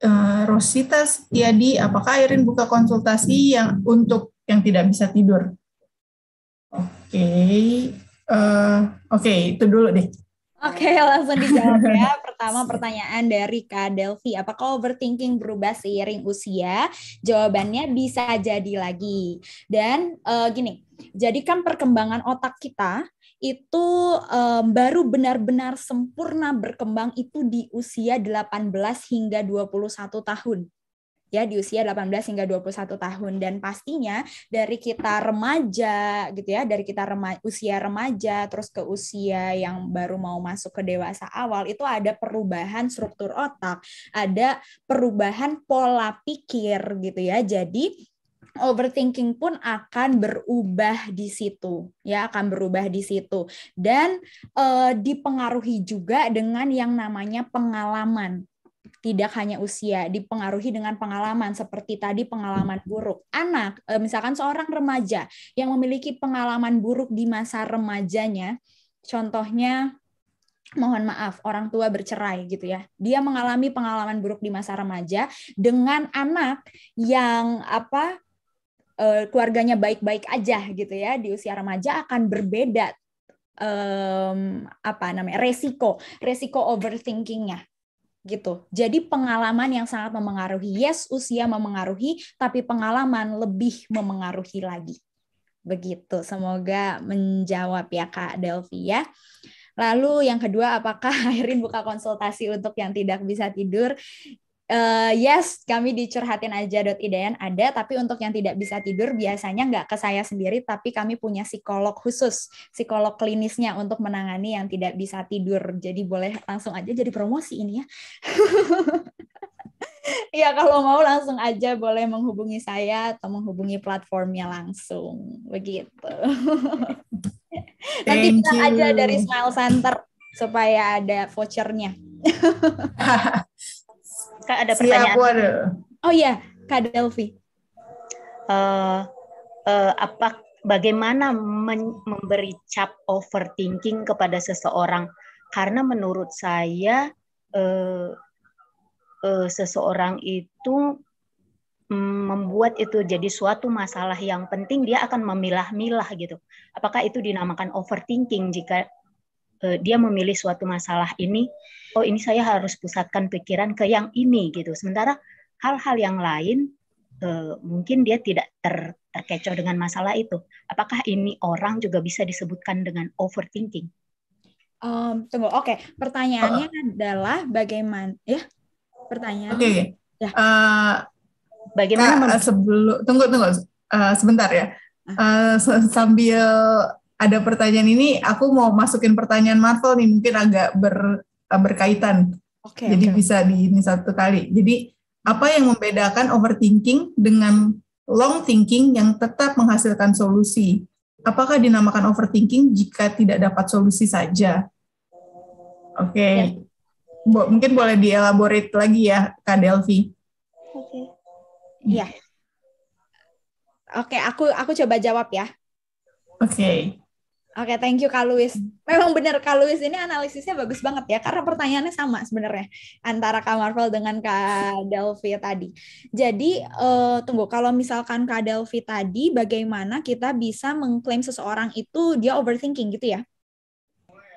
uh, Rosita Setiadi, apakah Irin buka konsultasi yang untuk yang tidak bisa tidur? Oke, okay. uh, eh, oke okay, itu dulu deh. Oke, okay, langsung dijawab ya. Pertama pertanyaan dari Kak Delvi, apakah overthinking berubah seiring usia? Jawabannya bisa jadi lagi. Dan uh, gini, jadikan perkembangan otak kita itu um, baru benar-benar sempurna berkembang itu di usia 18 hingga 21 tahun ya di usia 18 hingga 21 tahun dan pastinya dari kita remaja gitu ya dari kita rema usia remaja terus ke usia yang baru mau masuk ke dewasa awal itu ada perubahan struktur otak ada perubahan pola pikir gitu ya jadi overthinking pun akan berubah di situ ya akan berubah di situ dan e, dipengaruhi juga dengan yang namanya pengalaman tidak hanya usia dipengaruhi dengan pengalaman seperti tadi pengalaman buruk anak e, misalkan seorang remaja yang memiliki pengalaman buruk di masa remajanya contohnya mohon maaf orang tua bercerai gitu ya dia mengalami pengalaman buruk di masa remaja dengan anak yang apa Eh, keluarganya baik-baik aja gitu ya di usia remaja akan berbeda um, apa namanya resiko resiko overthinkingnya gitu. Jadi pengalaman yang sangat memengaruhi. Yes, usia memengaruhi, tapi pengalaman lebih memengaruhi lagi. Begitu. Semoga menjawab ya Kak Delvia. ya. Lalu yang kedua, apakah akhirin buka konsultasi untuk yang tidak bisa tidur? uh, yes, kami dicurhatin aja .idn ada, tapi untuk yang tidak bisa tidur biasanya nggak ke saya sendiri, tapi kami punya psikolog khusus, psikolog klinisnya untuk menangani yang tidak bisa tidur. Jadi boleh langsung aja jadi promosi ini ya. ya kalau mau langsung aja boleh menghubungi saya atau menghubungi platformnya langsung begitu. Nanti kita aja dari Smile Center supaya ada vouchernya. Kak ada pertanyaan. Siap, Oh iya, Kak Delvi. Uh, uh, apa bagaimana men- memberi cap overthinking kepada seseorang? Karena menurut saya uh, uh, seseorang itu mm, membuat itu jadi suatu masalah yang penting dia akan memilah-milah gitu. Apakah itu dinamakan overthinking jika uh, dia memilih suatu masalah ini, oh ini saya harus pusatkan pikiran ke yang ini gitu. Sementara hal-hal yang lain uh, mungkin dia tidak ter, terkecoh dengan masalah itu. Apakah ini orang juga bisa disebutkan dengan overthinking? Um, tunggu, oke. Okay. Pertanyaannya uh, adalah bagaimana ya? Pertanyaan. Oke. Okay. Ya. Uh, bagaimana? Kak, sebelum tunggu tunggu uh, sebentar ya. Uh, sambil ada pertanyaan ini, aku mau masukin pertanyaan Marvel nih mungkin agak ber, eh, berkaitan. Okay, Jadi okay. bisa di ini satu kali. Jadi apa yang membedakan overthinking dengan long thinking yang tetap menghasilkan solusi? Apakah dinamakan overthinking jika tidak dapat solusi saja? Oke. Ya. Okay. Yeah. mungkin boleh dielaborate lagi ya Kak Delvi. Oke. Okay. Iya. Oke, aku aku coba jawab ya. Oke. Okay. Oke, okay, thank you Kak Luis. Memang benar Kak Luis ini analisisnya bagus banget ya, karena pertanyaannya sama sebenarnya antara Kak Marvel dengan Kak Delvi tadi. Jadi, uh, tunggu, kalau misalkan Kak Delvi tadi, bagaimana kita bisa mengklaim seseorang itu dia overthinking gitu ya?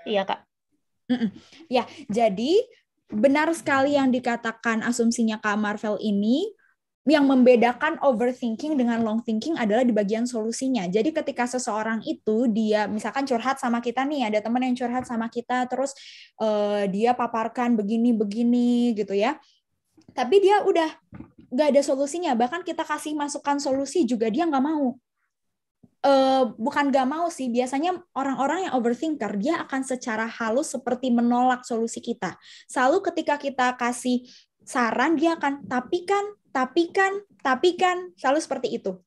Iya, Kak. Mm -mm. Ya, jadi benar sekali yang dikatakan asumsinya Kak Marvel ini, yang membedakan overthinking dengan long thinking adalah di bagian solusinya. Jadi ketika seseorang itu dia misalkan curhat sama kita nih, ada teman yang curhat sama kita terus uh, dia paparkan begini-begini gitu ya. Tapi dia udah nggak ada solusinya. Bahkan kita kasih masukan solusi juga dia nggak mau. Uh, bukan nggak mau sih, biasanya orang-orang yang overthinker dia akan secara halus seperti menolak solusi kita. Selalu ketika kita kasih saran dia akan tapi kan tapi kan, tapi kan, selalu seperti itu.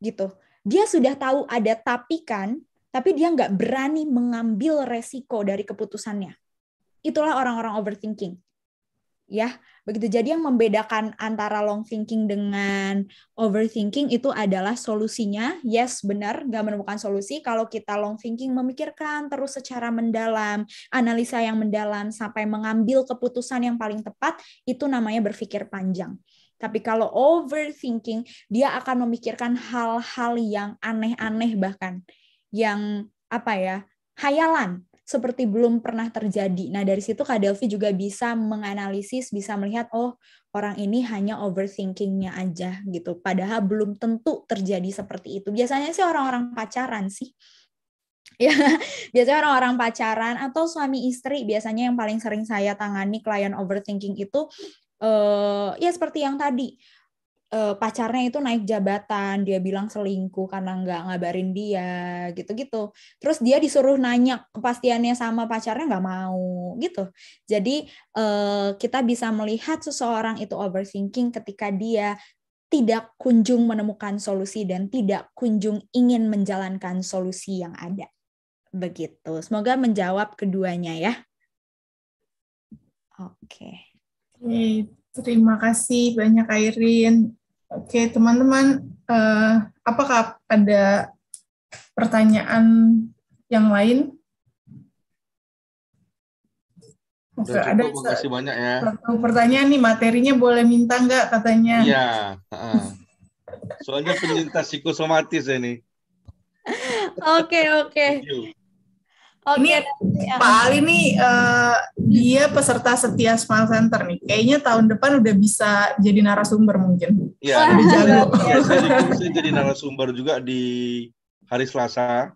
Gitu. Dia sudah tahu ada tapi kan, tapi dia nggak berani mengambil resiko dari keputusannya. Itulah orang-orang overthinking. Ya, begitu. Jadi yang membedakan antara long thinking dengan overthinking itu adalah solusinya. Yes, benar, nggak menemukan solusi. Kalau kita long thinking memikirkan terus secara mendalam, analisa yang mendalam sampai mengambil keputusan yang paling tepat, itu namanya berpikir panjang. Tapi kalau overthinking, dia akan memikirkan hal-hal yang aneh-aneh bahkan yang apa ya? hayalan seperti belum pernah terjadi. Nah, dari situ Kak Delvi juga bisa menganalisis, bisa melihat, oh orang ini hanya overthinkingnya aja gitu. Padahal belum tentu terjadi seperti itu. Biasanya sih orang-orang pacaran sih. Ya, biasanya orang-orang pacaran atau suami istri biasanya yang paling sering saya tangani klien overthinking itu uh, ya seperti yang tadi uh, pacarnya itu naik jabatan dia bilang selingkuh karena nggak ngabarin dia gitu-gitu terus dia disuruh nanya kepastiannya sama pacarnya nggak mau gitu jadi uh, kita bisa melihat seseorang itu overthinking ketika dia tidak kunjung menemukan solusi dan tidak kunjung ingin menjalankan solusi yang ada begitu semoga menjawab keduanya ya oke okay. Oke, terima kasih banyak Airin. Oke, teman-teman, eh, apakah ada pertanyaan yang lain? Oke, ada kasih banyak ya. pertanyaan nih, materinya boleh minta nggak katanya? Iya. Soalnya penyintas psikosomatis ini. Oke, oke. Okay, okay. Okay. Ini ya. Pak Ali nih uh, dia peserta setia Smile Center nih. Kayaknya tahun depan udah bisa jadi narasumber mungkin. Iya. iya jago. Ya, jadi, saya jadi narasumber juga di hari Selasa.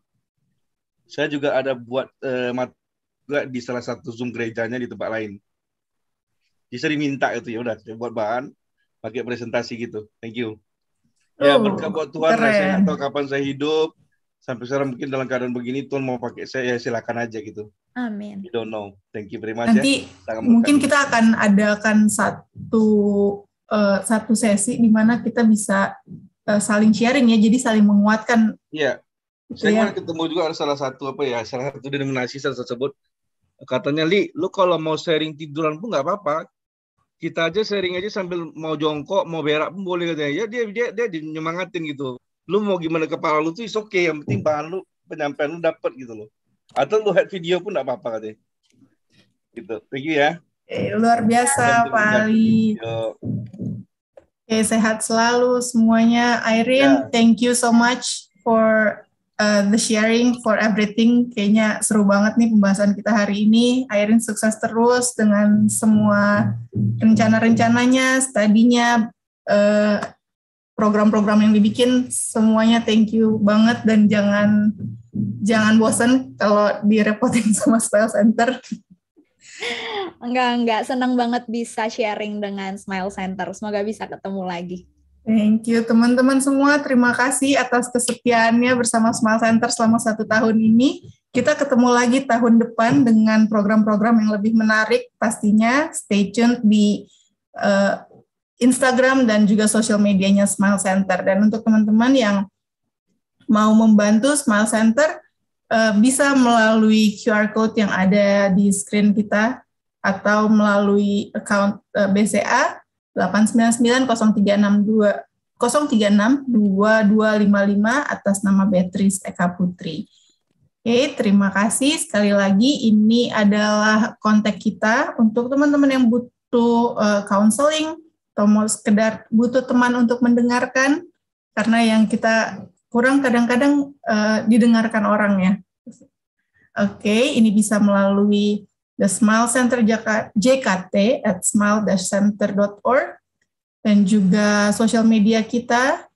Saya juga ada buat uh, mat juga di salah satu Zoom gerejanya di tempat lain. Jadi diminta itu ya udah buat bahan pakai presentasi gitu. Thank you. Ya oh, berkat buat Tuhan saya atau kapan saya hidup sampai sekarang mungkin dalam keadaan begini Tuhan mau pakai saya ya silakan aja gitu. Amin. I don't know. Thank you very much. Nanti ya. mungkin kita akan adakan satu uh, satu sesi di mana kita bisa uh, saling sharing ya, jadi saling menguatkan. Iya. Gitu saya ya. ketemu juga ada salah satu apa ya, salah satu denominasi saya tersebut katanya Li, lu kalau mau sharing tiduran pun nggak apa-apa. Kita aja sharing aja sambil mau jongkok, mau berak pun boleh katanya. Ya dia dia dia nyemangatin gitu lu mau gimana kepala lu tuh is okay. yang penting bahan lu penyampaian lu dapet gitu loh atau lu head video pun gak apa-apa katanya gitu thank you ya eh, luar biasa pali Oke, sehat selalu semuanya. Irene, yeah. thank you so much for uh, the sharing, for everything. Kayaknya seru banget nih pembahasan kita hari ini. Irene sukses terus dengan semua rencana-rencananya, studinya, uh, program-program yang dibikin semuanya thank you banget dan jangan jangan bosan kalau direpotin sama Smile Center. Enggak, enggak. Senang banget bisa sharing dengan Smile Center. Semoga bisa ketemu lagi. Thank you teman-teman semua. Terima kasih atas kesetiaannya bersama Smile Center selama satu tahun ini. Kita ketemu lagi tahun depan dengan program-program yang lebih menarik pastinya. Stay tuned di uh, Instagram dan juga sosial medianya Smile Center. Dan untuk teman-teman yang mau membantu Smile Center, eh, bisa melalui QR code yang ada di screen kita atau melalui account BCA 8990362 0362255 atas nama Beatrice Eka Putri. Oke, terima kasih sekali lagi. Ini adalah kontak kita untuk teman-teman yang butuh uh, counseling, atau mau sekedar butuh teman untuk mendengarkan karena yang kita kurang kadang-kadang uh, didengarkan ya Oke, okay, ini bisa melalui The Smile Center JKT at smile-center.org dan juga sosial media kita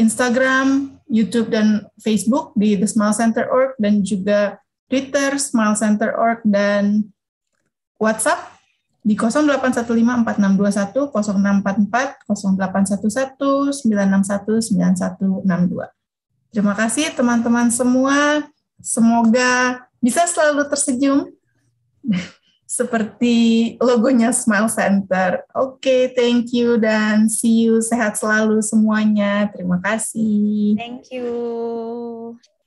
Instagram, YouTube dan Facebook di The Smile Center org dan juga Twitter Smile Center org dan WhatsApp di 0811-961-9162. Terima kasih teman-teman semua. Semoga bisa selalu tersenyum seperti logonya Smile Center. Oke, okay, thank you dan see you sehat selalu semuanya. Terima kasih. Thank you.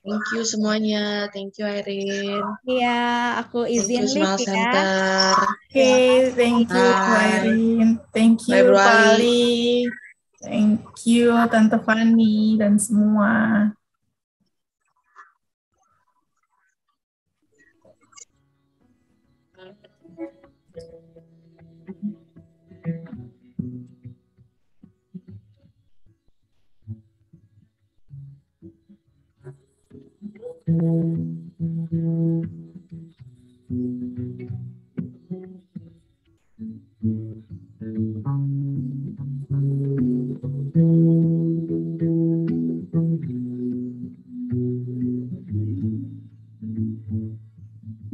Thank you semuanya. Thank you Irin. Iya, aku izin nih ya. Oke, okay, thank you Irin. Ya. Thank you Bye, Thank you Tante Fani dan semua.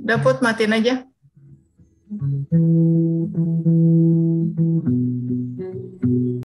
Dapat matiin aja.